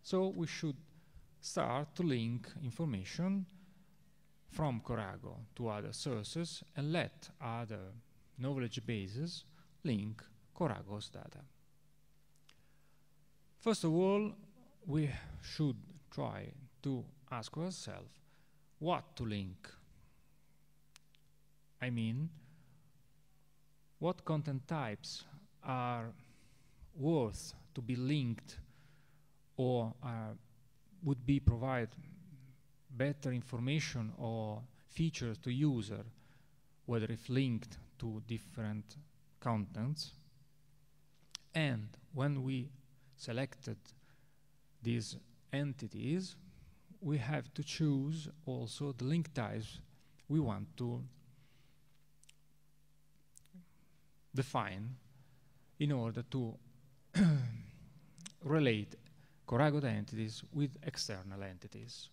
So we should start to link information from Corago to other sources and let other knowledge bases link Coragos data. First of all, we should try to ask ourselves what to link. I mean, what content types are worth to be linked or uh, would be provide better information or features to user, whether if linked two different contents. And when we selected these entities, we have to choose also the link types we want to define in order to relate Coragoda entities with external entities.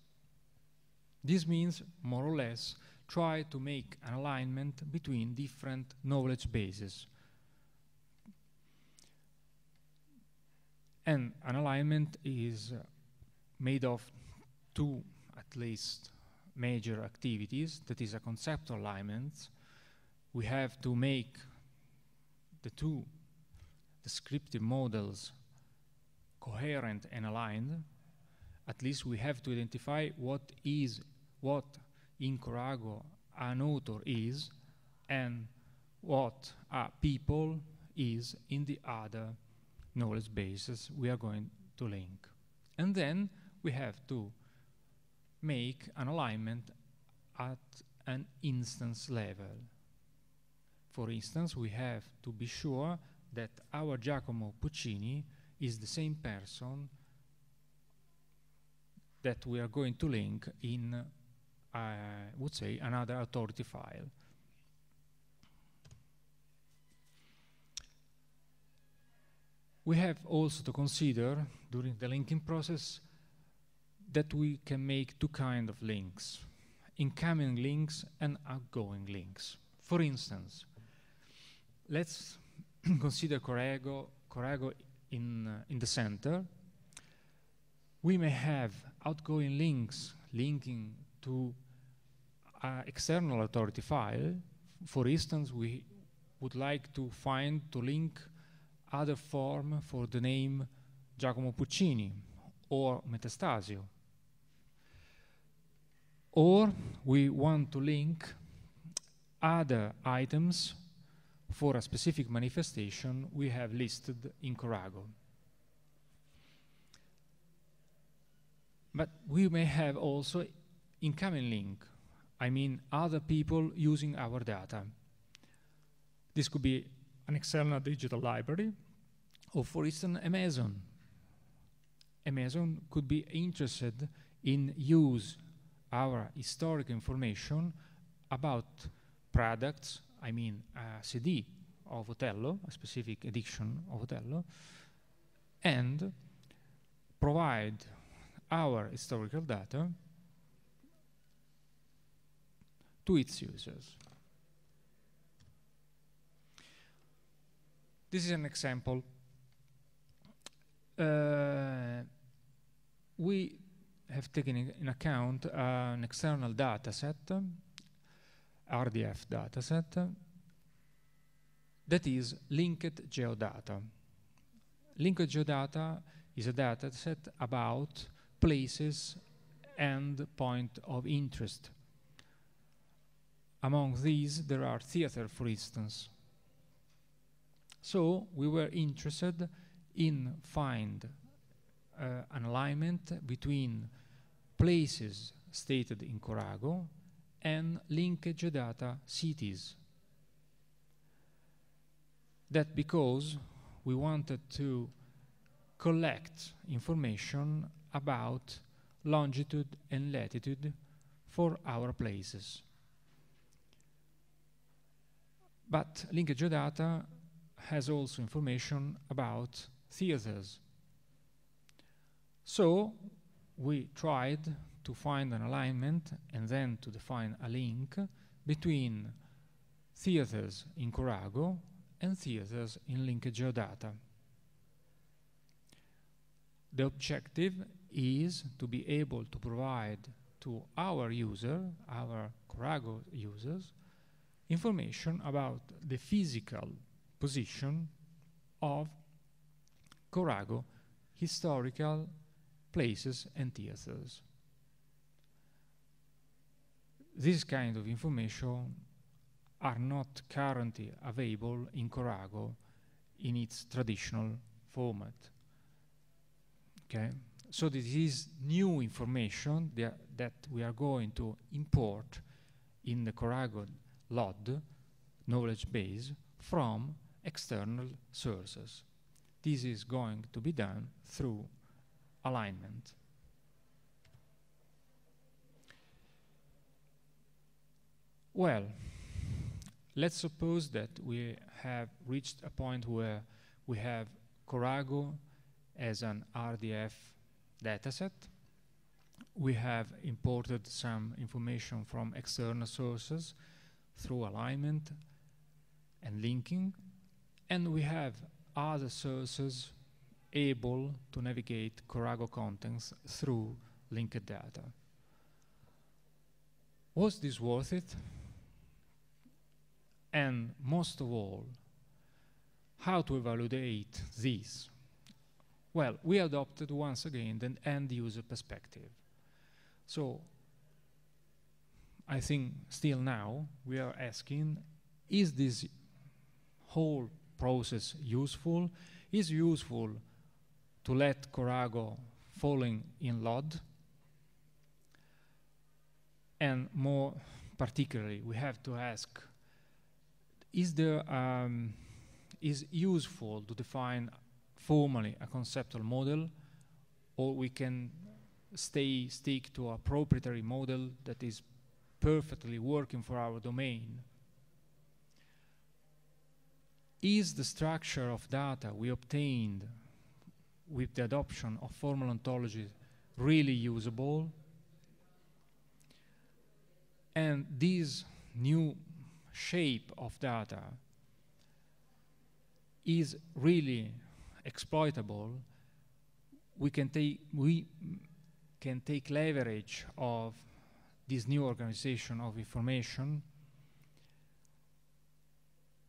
This means, more or less, try to make an alignment between different knowledge bases. And an alignment is uh, made of two, at least, major activities. That is a conceptual alignment. We have to make the two descriptive models coherent and aligned. At least we have to identify what is, what in Corago an author is and what a people is in the other knowledge bases we are going to link. And then we have to make an alignment at an instance level. For instance, we have to be sure that our Giacomo Puccini is the same person that we are going to link in I eh, would say, another authority file. We have also to consider, during the linking process, that we can make two kinds of links, incoming links and outgoing links. For instance, let's consider Corrego, Corrego in, uh, in the center. We may have outgoing links linking to uh, external authority file, for instance, we would like to find, to link other form for the name Giacomo Puccini or Metastasio. Or we want to link other items for a specific manifestation we have listed in Corago. But we may have also incoming link I mean other people using our data. This could be an external digital library, or for instance, Amazon. Amazon could be interested in use our historic information about products, I mean a CD of Otello, a specific edition of Otello, and provide our historical data to its users. This is an example. Uh, we have taken in, account uh, an external data set, RDF data set, that is linked geodata. Linked geodata is a data set about places and point of interest among these, there are theater, for instance. So we were interested in find uh, an alignment between places stated in Corago and linkage data cities. That because we wanted to collect information about longitude and latitude for our places. But linkage data has also information about theaters. So we tried to find an alignment and then to define a link between theaters in Corago and theaters in linkage data. The objective is to be able to provide to our user, our Corago users, information about the physical position of Corago historical places and theaters. This kind of information are not currently available in Corago in its traditional format. Okay, so this is new information that, that we are going to import in the Corago LOD, knowledge base, from external sources. This is going to be done through alignment. Well, let's suppose that we have reached a point where we have Corago as an RDF dataset. We have imported some information from external sources through alignment and linking. And we have other sources able to navigate Corago contents through linked data. Was this worth it? And most of all, how to evaluate this? Well, we adopted once again the end user perspective. So I think still now we are asking, is this whole process useful? Is useful to let Corago falling in Lod? And more particularly, we have to ask, is there um, is useful to define formally a conceptual model, or we can stay stick to a proprietary model that is perfectly working for our domain is the structure of data we obtained with the adoption of formal ontologies really usable? And this new shape of data is really exploitable. We can take, we can take leverage of this new organization of information.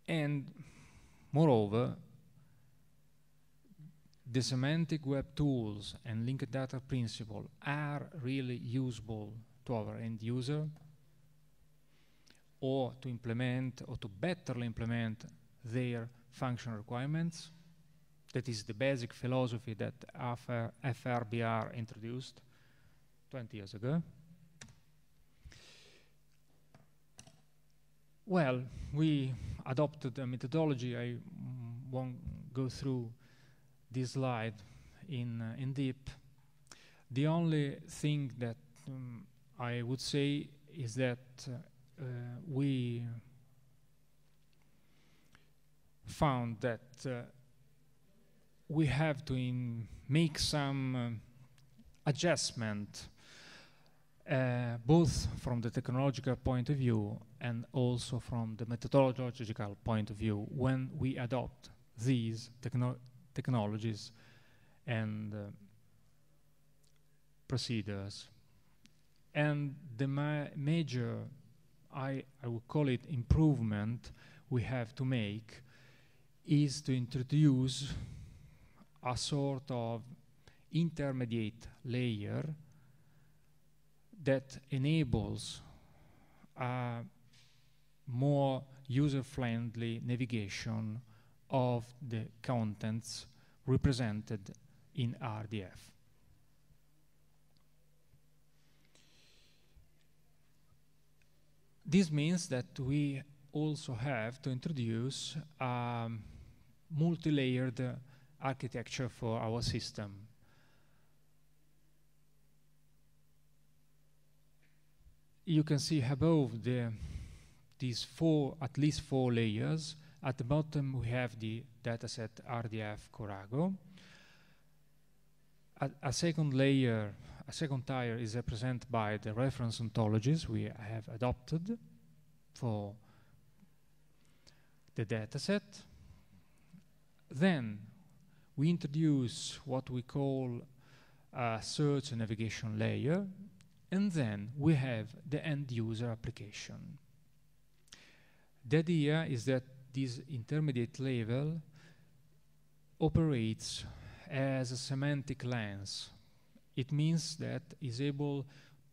And moreover, the semantic web tools and linked data principle are really usable to our end user or to implement or to better implement their functional requirements. That is the basic philosophy that FR, FRBR introduced 20 years ago. Well, we adopted a methodology. I won't go through this slide in, uh, in deep. The only thing that um, I would say is that uh, we found that uh, we have to make some uh, adjustment uh, both from the technological point of view and also from the methodological point of view, when we adopt these techno technologies and uh, procedures. And the ma major, I, I would call it improvement, we have to make is to introduce a sort of intermediate layer that enables uh, more user-friendly navigation of the contents represented in RDF. This means that we also have to introduce um, multi-layered architecture for our system. You can see above the these four, at least four layers. At the bottom, we have the dataset RDF Corago. A, a second layer, a second tier is represented by the reference ontologies we have adopted for the dataset. Then we introduce what we call a search and navigation layer, and then we have the end user application. The idea is that this intermediate level operates as a semantic lens. It means that is able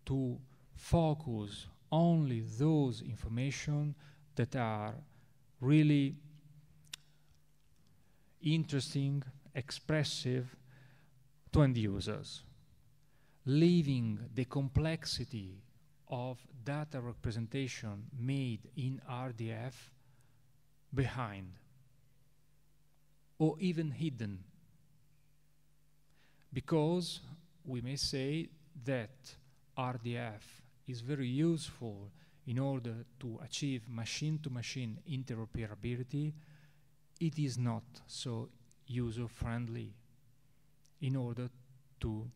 to focus only those information that are really interesting, expressive to end users, leaving the complexity of data representation made in RDF behind or even hidden because we may say that RDF is very useful in order to achieve machine-to-machine interoperability, it is not so user-friendly in order to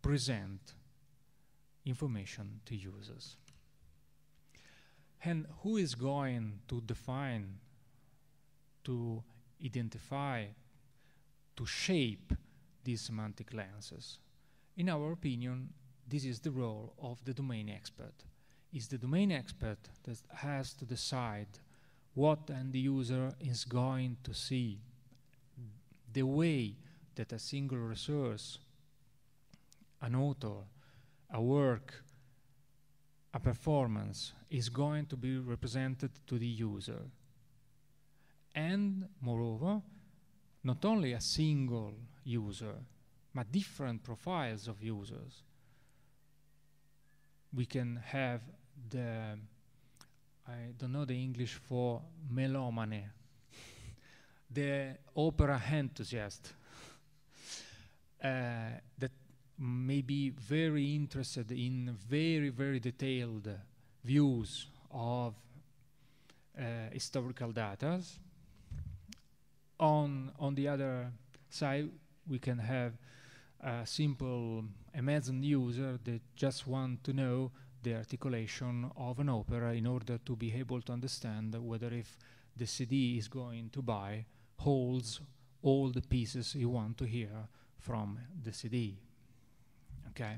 present information to users. And who is going to define, to identify, to shape these semantic lenses? In our opinion, this is the role of the domain expert. It's the domain expert that has to decide what end user is going to see, the way that a single resource, an author, a work, a performance is going to be represented to the user. And moreover, not only a single user, but different profiles of users. We can have the, I don't know the English for melomane, the opera enthusiast, uh, that may be very interested in very, very detailed views of uh, historical data. On, on the other side, we can have a simple Amazon user that just want to know the articulation of an opera in order to be able to understand whether if the CD is going to buy holds all the pieces you want to hear from the CD. Okay?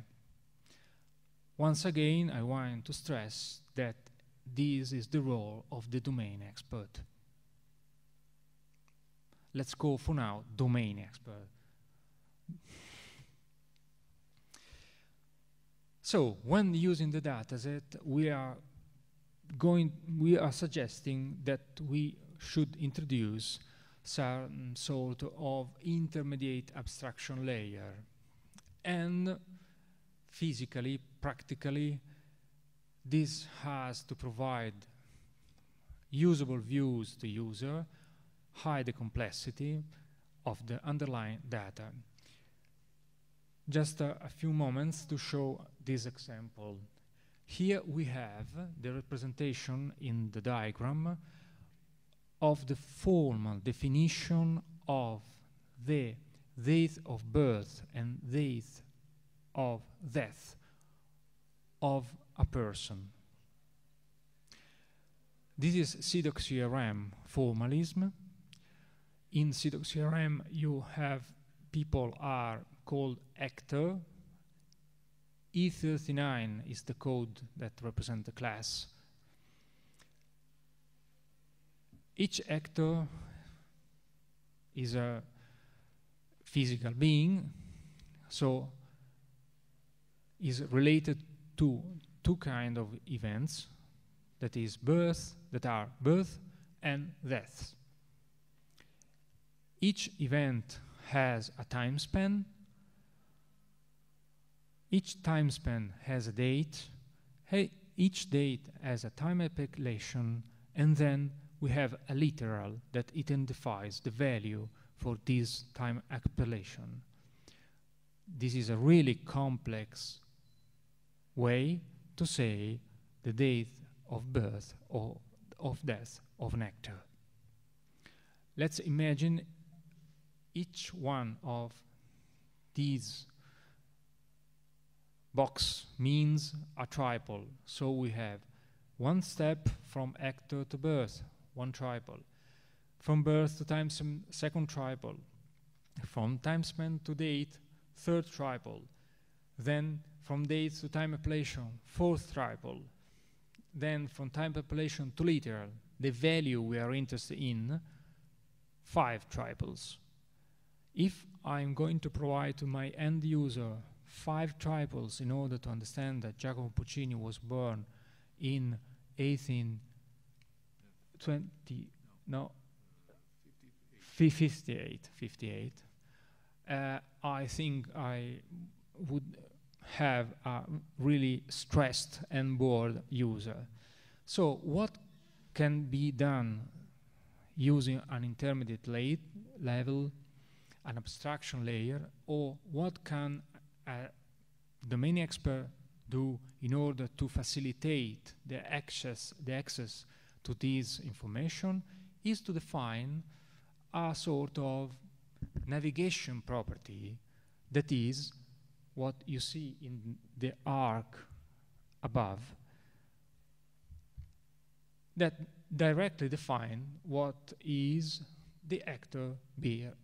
Once again, I want to stress that this is the role of the domain expert. Let's go for now domain expert. So when using the dataset, we are going, we are suggesting that we should introduce some sort of intermediate abstraction layer and physically, practically, this has to provide usable views to user, hide the complexity of the underlying data. Just a few moments to show this example. Here we have the representation in the diagram of the formal definition of the date of birth and date of death of a person. This is CDOC-CRM formalism. In CDOC-CRM you have people are called actor. E39 is the code that represents the class. Each actor is a physical being, so is related to two kind of events, that is birth, that are birth and death. Each event has a time span, each time span has a date, hey, each date has a time epiculation, and then we have a literal that identifies the value for this time appellation. This is a really complex way to say the date of birth or of death of an actor. Let's imagine each one of these box means a triple. So we have one step from actor to birth, one triple. From birth to time second triple. From time span to date, third triple. Then from dates to time appellation, fourth triple, then from time appellation to literal, the value we are interested in, five triples. If I'm going to provide to my end user five triples in order to understand that Giacomo Puccini was born in 1820, no, 58, 58, uh, I think I would have a really stressed and bored user. So what can be done using an intermediate level, an abstraction layer, or what can a domain expert do in order to facilitate the access, the access to this information is to define a sort of navigation property that is what you see in the arc above that directly define what is the actor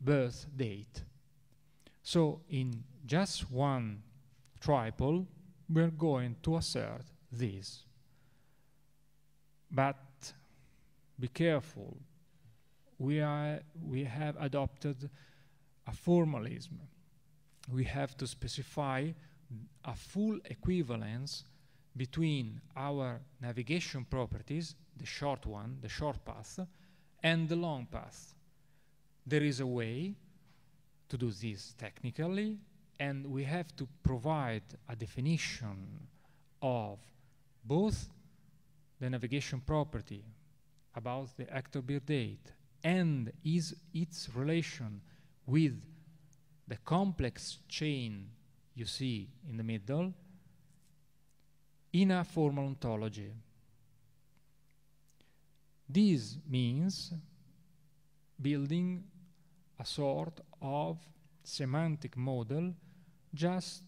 birth date. So in just one triple, we're going to assert this. But be careful, we, are, we have adopted a formalism we have to specify a full equivalence between our navigation properties, the short one, the short path, and the long path. There is a way to do this technically, and we have to provide a definition of both the navigation property about the actor build date and is its relation with the complex chain you see in the middle in a formal ontology. This means building a sort of semantic model just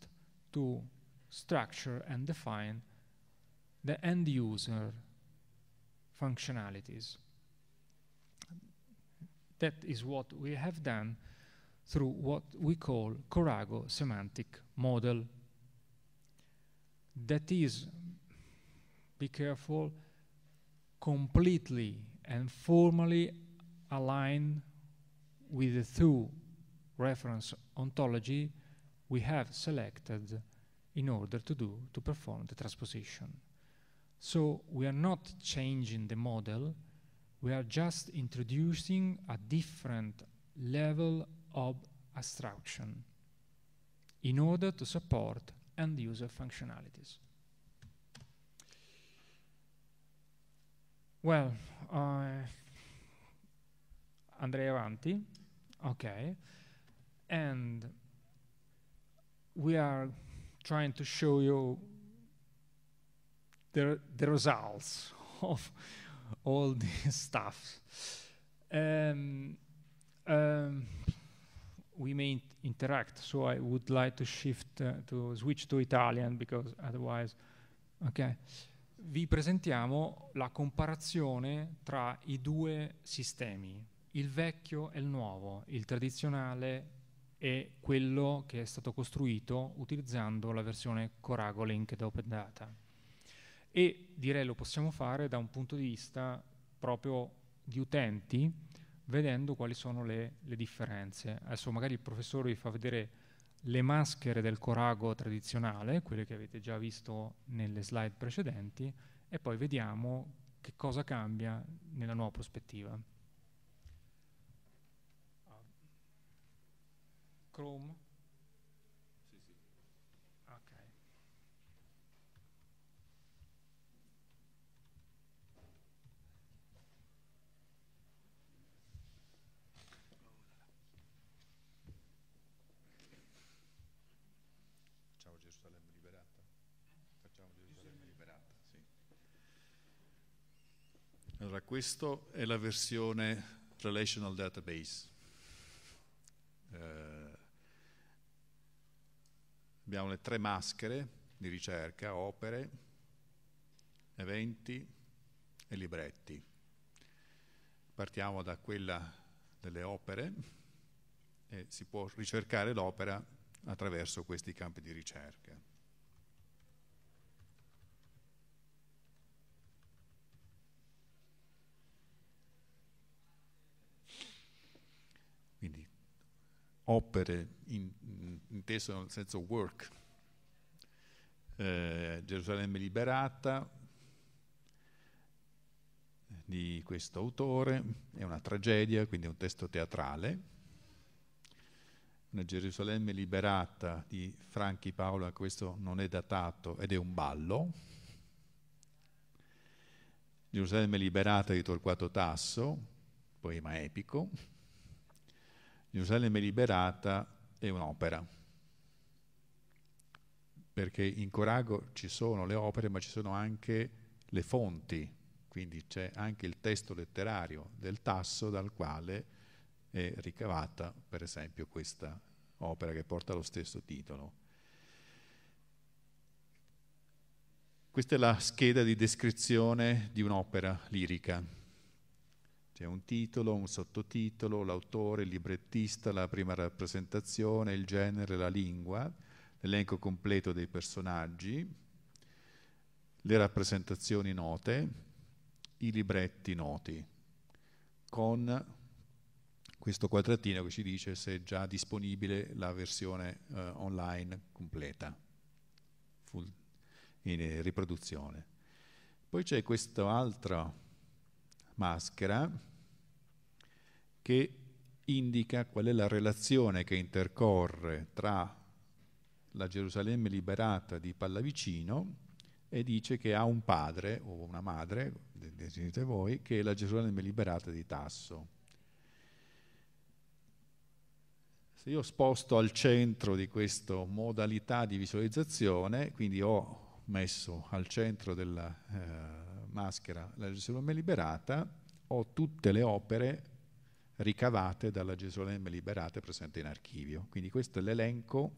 to structure and define the end user functionalities. That is what we have done through what we call Corago semantic model. That is, be careful, completely and formally aligned with the two reference ontology we have selected in order to do to perform the transposition. So we are not changing the model, we are just introducing a different level of abstraction in order to support end user functionalities. Well, uh, avanti, okay, and we are trying to show you the, the results of all this stuff. Um, um, we may int interact. So I would like to shift uh, to switch to Italian because otherwise. Okay. Vi presentiamo la comparazione tra i due sistemi, il vecchio e il nuovo, il tradizionale e quello che è stato costruito utilizzando la versione Corago Linked Open Data. E direi lo possiamo fare da un punto di vista proprio di utenti, vedendo quali sono le, le differenze. Adesso magari il professore vi fa vedere le maschere del corago tradizionale, quelle che avete già visto nelle slide precedenti, e poi vediamo che cosa cambia nella nuova prospettiva. Ah. Chrome. Allora, questa è la versione Relational Database. Eh, abbiamo le tre maschere di ricerca, opere, eventi e libretti. Partiamo da quella delle opere e si può ricercare l'opera attraverso questi campi di ricerca. opere, in, inteso nel senso work. Eh, Gerusalemme liberata di questo autore, è una tragedia, quindi è un testo teatrale. Una Gerusalemme liberata di Franchi Paola, questo non è datato ed è un ballo. Gerusalemme liberata di Torquato Tasso, poema epico. Gerusalemme liberata è un'opera, perché in Corago ci sono le opere ma ci sono anche le fonti, quindi c'è anche il testo letterario del Tasso dal quale è ricavata per esempio questa opera che porta lo stesso titolo. Questa è la scheda di descrizione di un'opera lirica. C'è un titolo, un sottotitolo, l'autore, il librettista, la prima rappresentazione, il genere, la lingua, l'elenco completo dei personaggi, le rappresentazioni note, i libretti noti, con questo quadratino che ci dice se è già disponibile la versione eh, online completa, full, in eh, riproduzione. Poi c'è questa altra maschera che indica qual è la relazione che intercorre tra la Gerusalemme liberata di Pallavicino e dice che ha un padre o una madre, decidete voi, che è la Gerusalemme liberata di Tasso. Se io sposto al centro di questa modalità di visualizzazione, quindi ho messo al centro della eh, maschera la Gerusalemme liberata, ho tutte le opere ricavate dalla Gerusalemme liberata presente in archivio. Quindi questo è l'elenco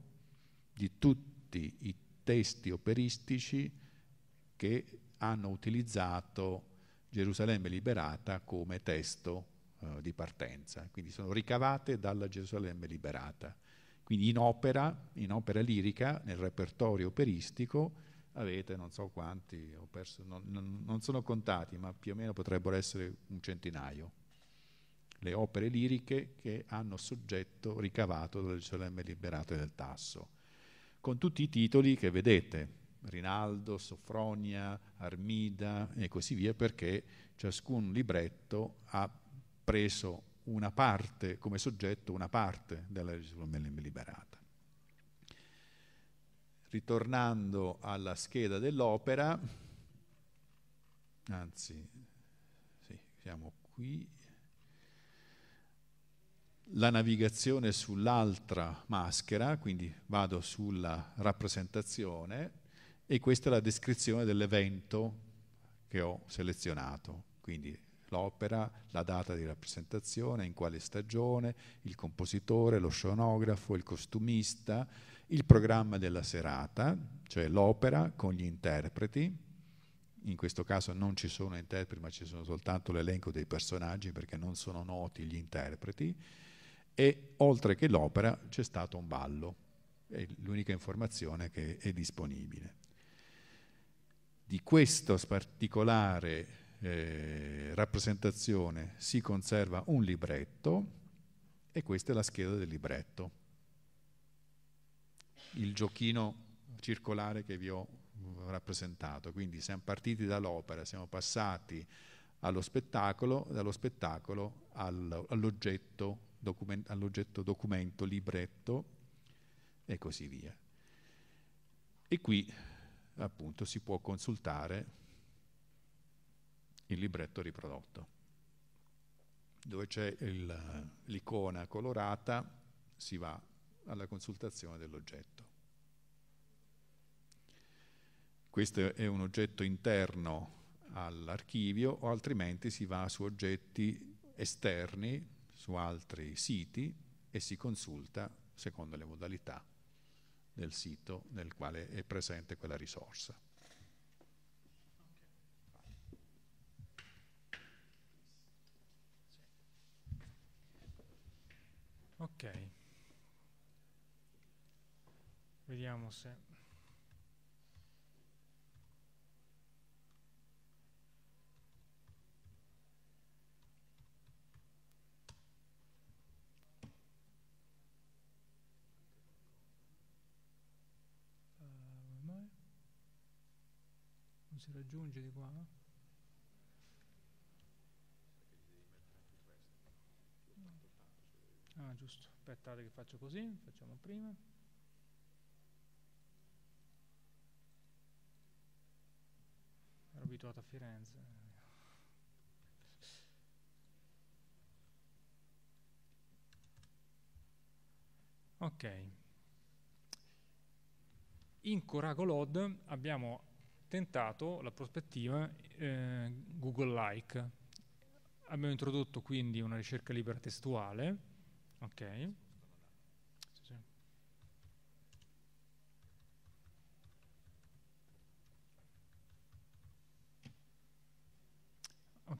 di tutti i testi operistici che hanno utilizzato Gerusalemme liberata come testo eh, di partenza, quindi sono ricavate dalla Gerusalemme liberata. Quindi in opera, in opera lirica, nel repertorio operistico, avete non so quanti, perso, non, non sono contati, ma più o meno potrebbero essere un centinaio le opere liriche che hanno soggetto ricavato dalle Solemme e del Tasso, con tutti i titoli che vedete, Rinaldo, Sofronia, Armida e così via, perché ciascun libretto ha preso una parte, come soggetto una parte della Solemme Liberata. Ritornando alla scheda dell'opera, anzi, sì, siamo qui la navigazione sull'altra maschera, quindi vado sulla rappresentazione e questa è la descrizione dell'evento che ho selezionato, quindi l'opera, la data di rappresentazione, in quale stagione, il compositore, lo scenografo, il costumista, il programma della serata, cioè l'opera con gli interpreti, in questo caso non ci sono interpreti ma ci sono soltanto l'elenco dei personaggi perché non sono noti gli interpreti, e oltre che l'opera c'è stato un ballo, è l'unica informazione che è disponibile. Di questa particolare eh, rappresentazione si conserva un libretto e questa è la scheda del libretto. Il giochino circolare che vi ho rappresentato, quindi siamo partiti dall'opera, siamo passati allo spettacolo, dallo spettacolo all'oggetto document- all'oggetto documento, libretto e così via. E qui appunto si può consultare il libretto riprodotto, dove c'è il, l'icona colorata si va alla consultazione dell'oggetto. Questo è un oggetto interno all'archivio o altrimenti si va su oggetti esterni su altri siti e si consulta secondo le modalità del sito nel quale è presente quella risorsa. Ok. Vediamo se non si raggiunge di qua ah giusto aspettate che faccio così facciamo prima ero abituato a Firenze ok in Coragolod abbiamo tentato la prospettiva eh, Google-like. Abbiamo introdotto quindi una ricerca libera testuale, ok,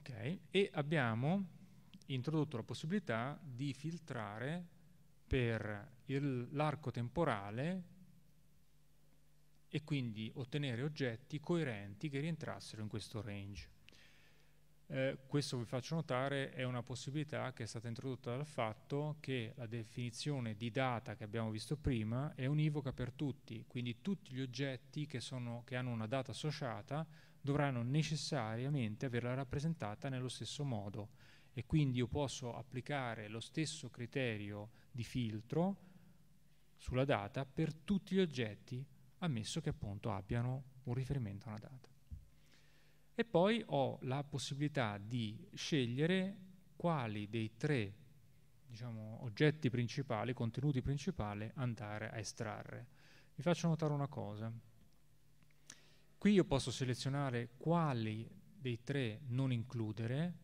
Okay. e abbiamo introdotto la possibilità di filtrare per l'arco temporale e quindi ottenere oggetti coerenti che rientrassero in questo range. Eh, questo vi faccio notare è una possibilità che è stata introdotta dal fatto che la definizione di data che abbiamo visto prima è univoca per tutti, quindi tutti gli oggetti che, sono, che hanno una data associata dovranno necessariamente averla rappresentata nello stesso modo e quindi io posso applicare lo stesso criterio di filtro sulla data per tutti gli oggetti ammesso che appunto abbiano un riferimento a una data. E poi ho la possibilità di scegliere quali dei tre diciamo, oggetti principali, contenuti principali, andare a estrarre. Vi faccio notare una cosa. Qui io posso selezionare quali dei tre non includere,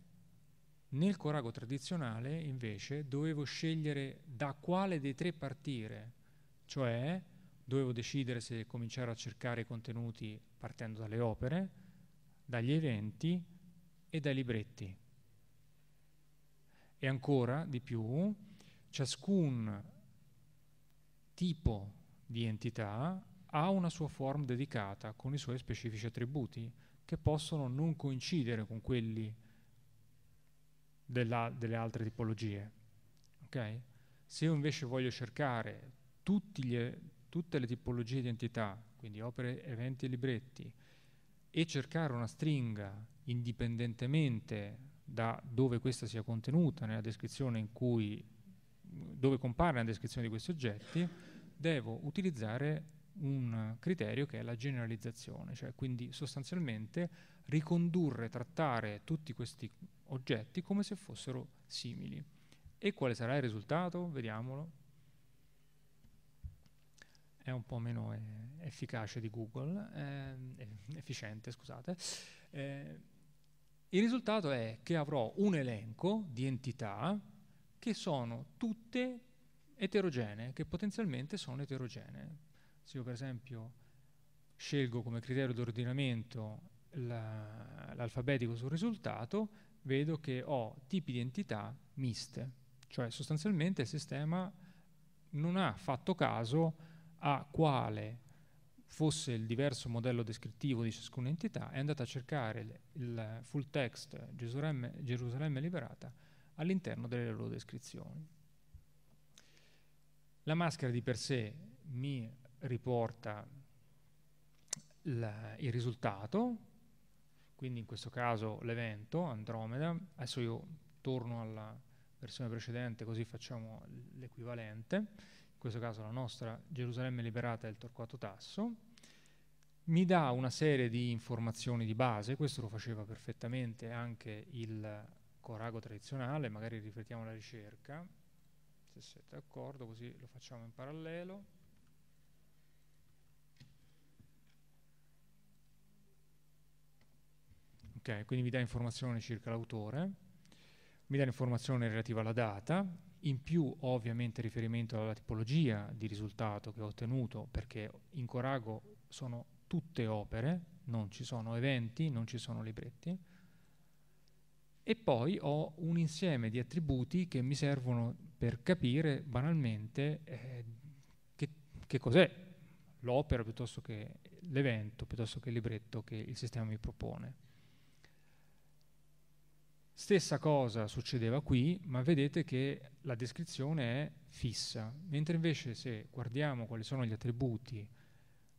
nel corago tradizionale invece dovevo scegliere da quale dei tre partire, cioè dovevo decidere se cominciare a cercare contenuti partendo dalle opere, dagli eventi e dai libretti. E ancora di più, ciascun tipo di entità ha una sua forma dedicata con i suoi specifici attributi che possono non coincidere con quelli della, delle altre tipologie. Okay? Se io invece voglio cercare tutti gli, tutte le tipologie di entità, quindi opere, eventi e libretti, e cercare una stringa indipendentemente da dove questa sia contenuta nella descrizione in cui dove compare la descrizione di questi oggetti, devo utilizzare un criterio che è la generalizzazione, cioè quindi sostanzialmente ricondurre, trattare tutti questi oggetti come se fossero simili. E quale sarà il risultato? Vediamolo è un po' meno eh, efficace di Google, eh, efficiente, scusate. Eh, il risultato è che avrò un elenco di entità che sono tutte eterogenee, che potenzialmente sono eterogenee. Se io per esempio scelgo come criterio d'ordinamento la, l'alfabetico sul risultato, vedo che ho tipi di entità miste, cioè sostanzialmente il sistema non ha fatto caso a quale fosse il diverso modello descrittivo di ciascuna entità, è andata a cercare il full text Gerusalemme, Gerusalemme liberata all'interno delle loro descrizioni. La maschera di per sé mi riporta la, il risultato, quindi in questo caso l'evento Andromeda, adesso io torno alla versione precedente così facciamo l'equivalente, questo caso la nostra Gerusalemme liberata è il Torquato Tasso, mi dà una serie di informazioni di base, questo lo faceva perfettamente anche il Corago tradizionale, magari riflettiamo la ricerca, se siete d'accordo così lo facciamo in parallelo. Ok, quindi mi dà informazioni circa l'autore, mi dà informazioni relativa alla data, in più ho ovviamente riferimento alla tipologia di risultato che ho ottenuto, perché in Corago sono tutte opere, non ci sono eventi, non ci sono libretti, e poi ho un insieme di attributi che mi servono per capire banalmente eh, che, che cos'è l'opera piuttosto che l'evento, piuttosto che il libretto che il sistema mi propone. Stessa cosa succedeva qui, ma vedete che la descrizione è fissa, mentre invece se guardiamo quali sono gli attributi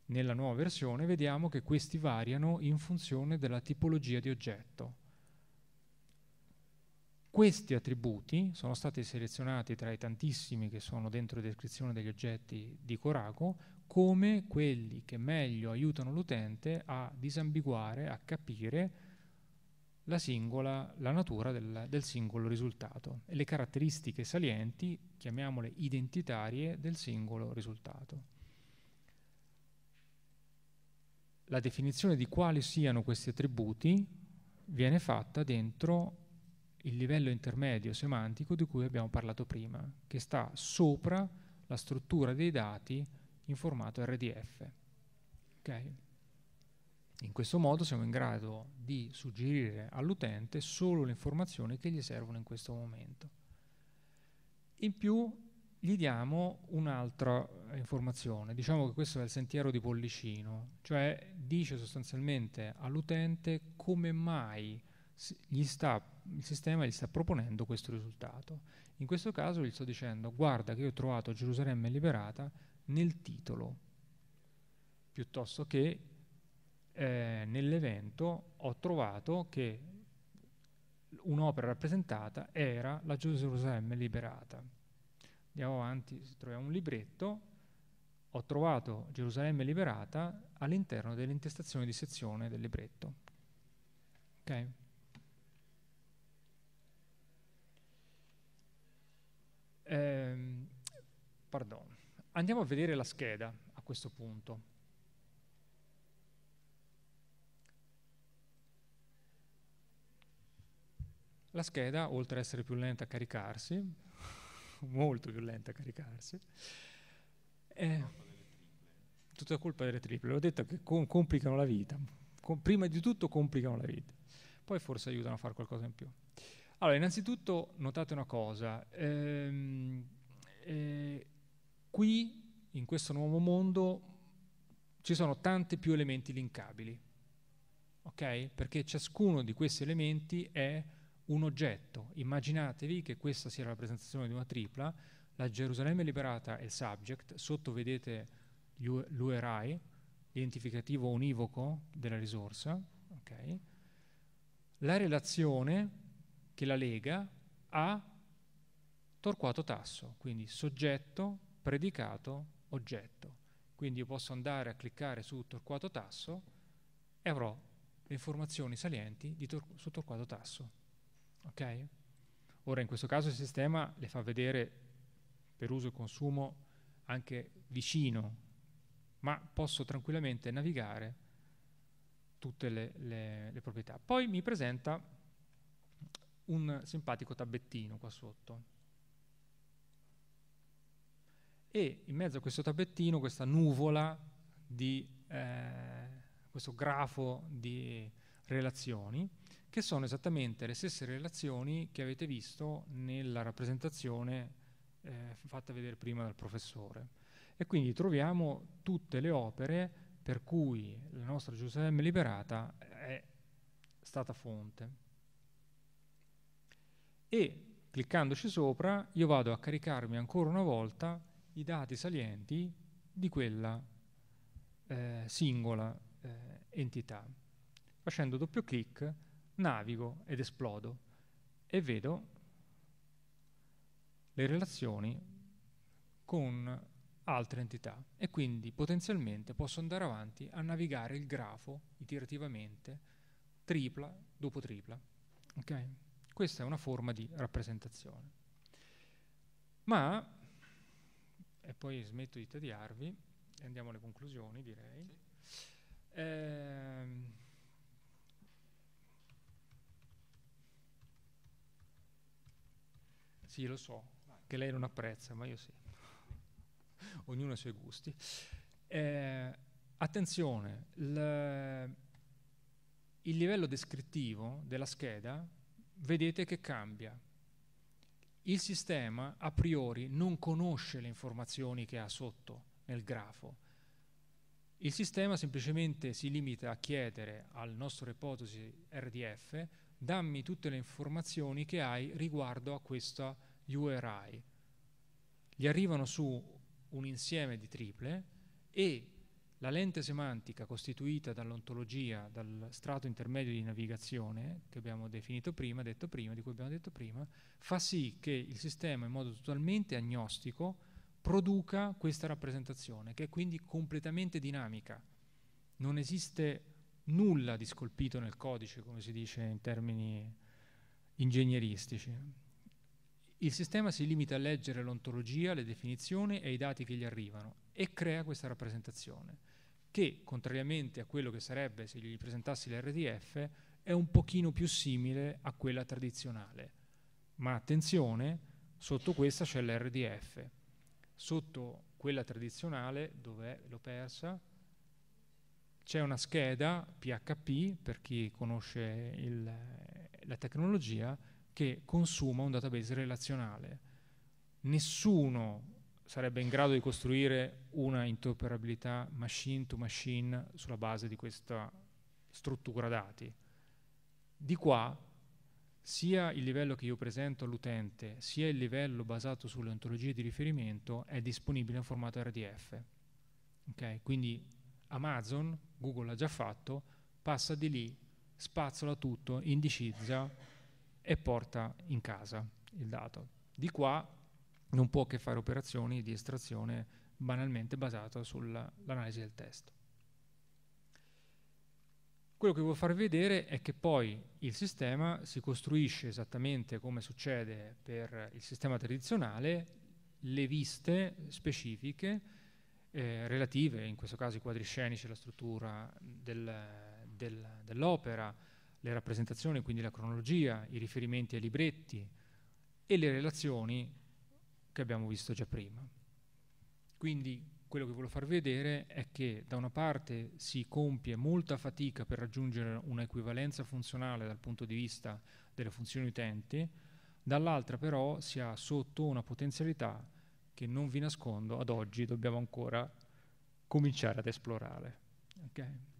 nella nuova versione, vediamo che questi variano in funzione della tipologia di oggetto. Questi attributi sono stati selezionati tra i tantissimi che sono dentro la descrizione degli oggetti di Corago come quelli che meglio aiutano l'utente a disambiguare, a capire la, singola, la natura del, del, singolo risultato e le caratteristiche salienti, chiamiamole identitarie, del singolo risultato. La definizione di quali siano questi attributi viene fatta dentro il livello intermedio semantico di cui abbiamo parlato prima, che sta sopra la struttura dei dati in formato RDF. Okay? In questo modo siamo in grado di suggerire all'utente solo le informazioni che gli servono in questo momento. In più gli diamo un'altra eh, informazione, diciamo che questo è il sentiero di Pollicino, cioè dice sostanzialmente all'utente come mai sta, il sistema gli sta proponendo questo risultato. In questo caso gli sto dicendo guarda che io ho trovato Gerusalemme liberata nel titolo, piuttosto che eh, nell'evento ho trovato che un'opera rappresentata era la Gerusalemme liberata. Andiamo avanti, troviamo un libretto, ho trovato Gerusalemme liberata all'interno dell'intestazione di sezione del libretto. Okay. Ehm, Andiamo a vedere la scheda a questo punto. La scheda, oltre ad essere più lenta a caricarsi, molto più lenta a caricarsi, è tutta colpa delle triple. L'ho detto che com- complicano la vita. Com- prima di tutto complicano la vita, poi forse aiutano a fare qualcosa in più. Allora, innanzitutto notate una cosa. Ehm, eh, qui, in questo nuovo mondo, ci sono tanti più elementi linkabili, ok? Perché ciascuno di questi elementi è un oggetto. Immaginatevi che questa sia la rappresentazione di una tripla, la Gerusalemme liberata è il subject, sotto vedete l'URI, l'identificativo univoco della risorsa, okay? la relazione che la lega a Torquato Tasso, quindi soggetto, predicato, oggetto. Quindi io posso andare a cliccare su Torquato Tasso e avrò le informazioni salienti tor- su Torquato Tasso. Okay? Ora in questo caso il sistema le fa vedere per uso e consumo anche vicino, ma posso tranquillamente navigare tutte le, le, le proprietà. Poi mi presenta un simpatico tabbettino qua sotto. E in mezzo a questo tabbettino, questa nuvola di eh, questo grafo di relazioni, che sono esattamente le stesse relazioni che avete visto nella rappresentazione eh, fatta vedere prima dal professore. E quindi troviamo tutte le opere per cui la nostra Giuseppe liberata è stata fonte. E cliccandoci sopra io vado a caricarmi ancora una volta i dati salienti di quella eh, singola eh, entità. Facendo doppio clic navigo ed esplodo e vedo le relazioni con altre entità e quindi potenzialmente posso andare avanti a navigare il grafo iterativamente tripla dopo tripla. Okay? Questa è una forma di rappresentazione. Ma, e poi smetto di tediarvi e andiamo alle conclusioni direi, sì. ehm, Sì, lo so, che lei non apprezza, ma io sì. Ognuno ha i suoi gusti. Eh, attenzione, il livello descrittivo della scheda vedete che cambia. Il sistema a priori non conosce le informazioni che ha sotto nel grafo. Il sistema semplicemente si limita a chiedere al nostro repository RDF dammi tutte le informazioni che hai riguardo a questa URI. Gli arrivano su un insieme di triple e la lente semantica costituita dall'ontologia, dal strato intermedio di navigazione che abbiamo definito prima, detto prima, di cui abbiamo detto prima, fa sì che il sistema in modo totalmente agnostico produca questa rappresentazione, che è quindi completamente dinamica. Non esiste nulla di scolpito nel codice, come si dice in termini ingegneristici. Il sistema si limita a leggere l'ontologia, le definizioni e i dati che gli arrivano e crea questa rappresentazione, che, contrariamente a quello che sarebbe se gli presentassi l'RDF, è un pochino più simile a quella tradizionale. Ma attenzione, sotto questa c'è l'RDF. Sotto quella tradizionale, dov'è? L'ho persa, c'è una scheda PHP, per chi conosce il, la tecnologia, che consuma un database relazionale. Nessuno sarebbe in grado di costruire una interoperabilità machine to machine sulla base di questa struttura dati. Di qua sia il livello che io presento all'utente, sia il livello basato sulle ontologie di riferimento è disponibile in formato RDF. Okay? Quindi Amazon Google ha già fatto, passa di lì, spazzola tutto, indicizza e porta in casa il dato. Di qua non può che fare operazioni di estrazione banalmente basata sull'analisi del testo. Quello che vuol far vedere è che poi il sistema si costruisce esattamente come succede per il sistema tradizionale, le viste specifiche, eh, relative, in questo caso i quadri scenici, la struttura del, del, dell'opera, le rappresentazioni, quindi la cronologia, i riferimenti ai libretti e le relazioni che abbiamo visto già prima. Quindi quello che voglio far vedere è che da una parte si compie molta fatica per raggiungere un'equivalenza funzionale dal punto di vista delle funzioni utenti, dall'altra però si ha sotto una potenzialità che non vi nascondo, ad oggi dobbiamo ancora cominciare ad esplorare. Okay?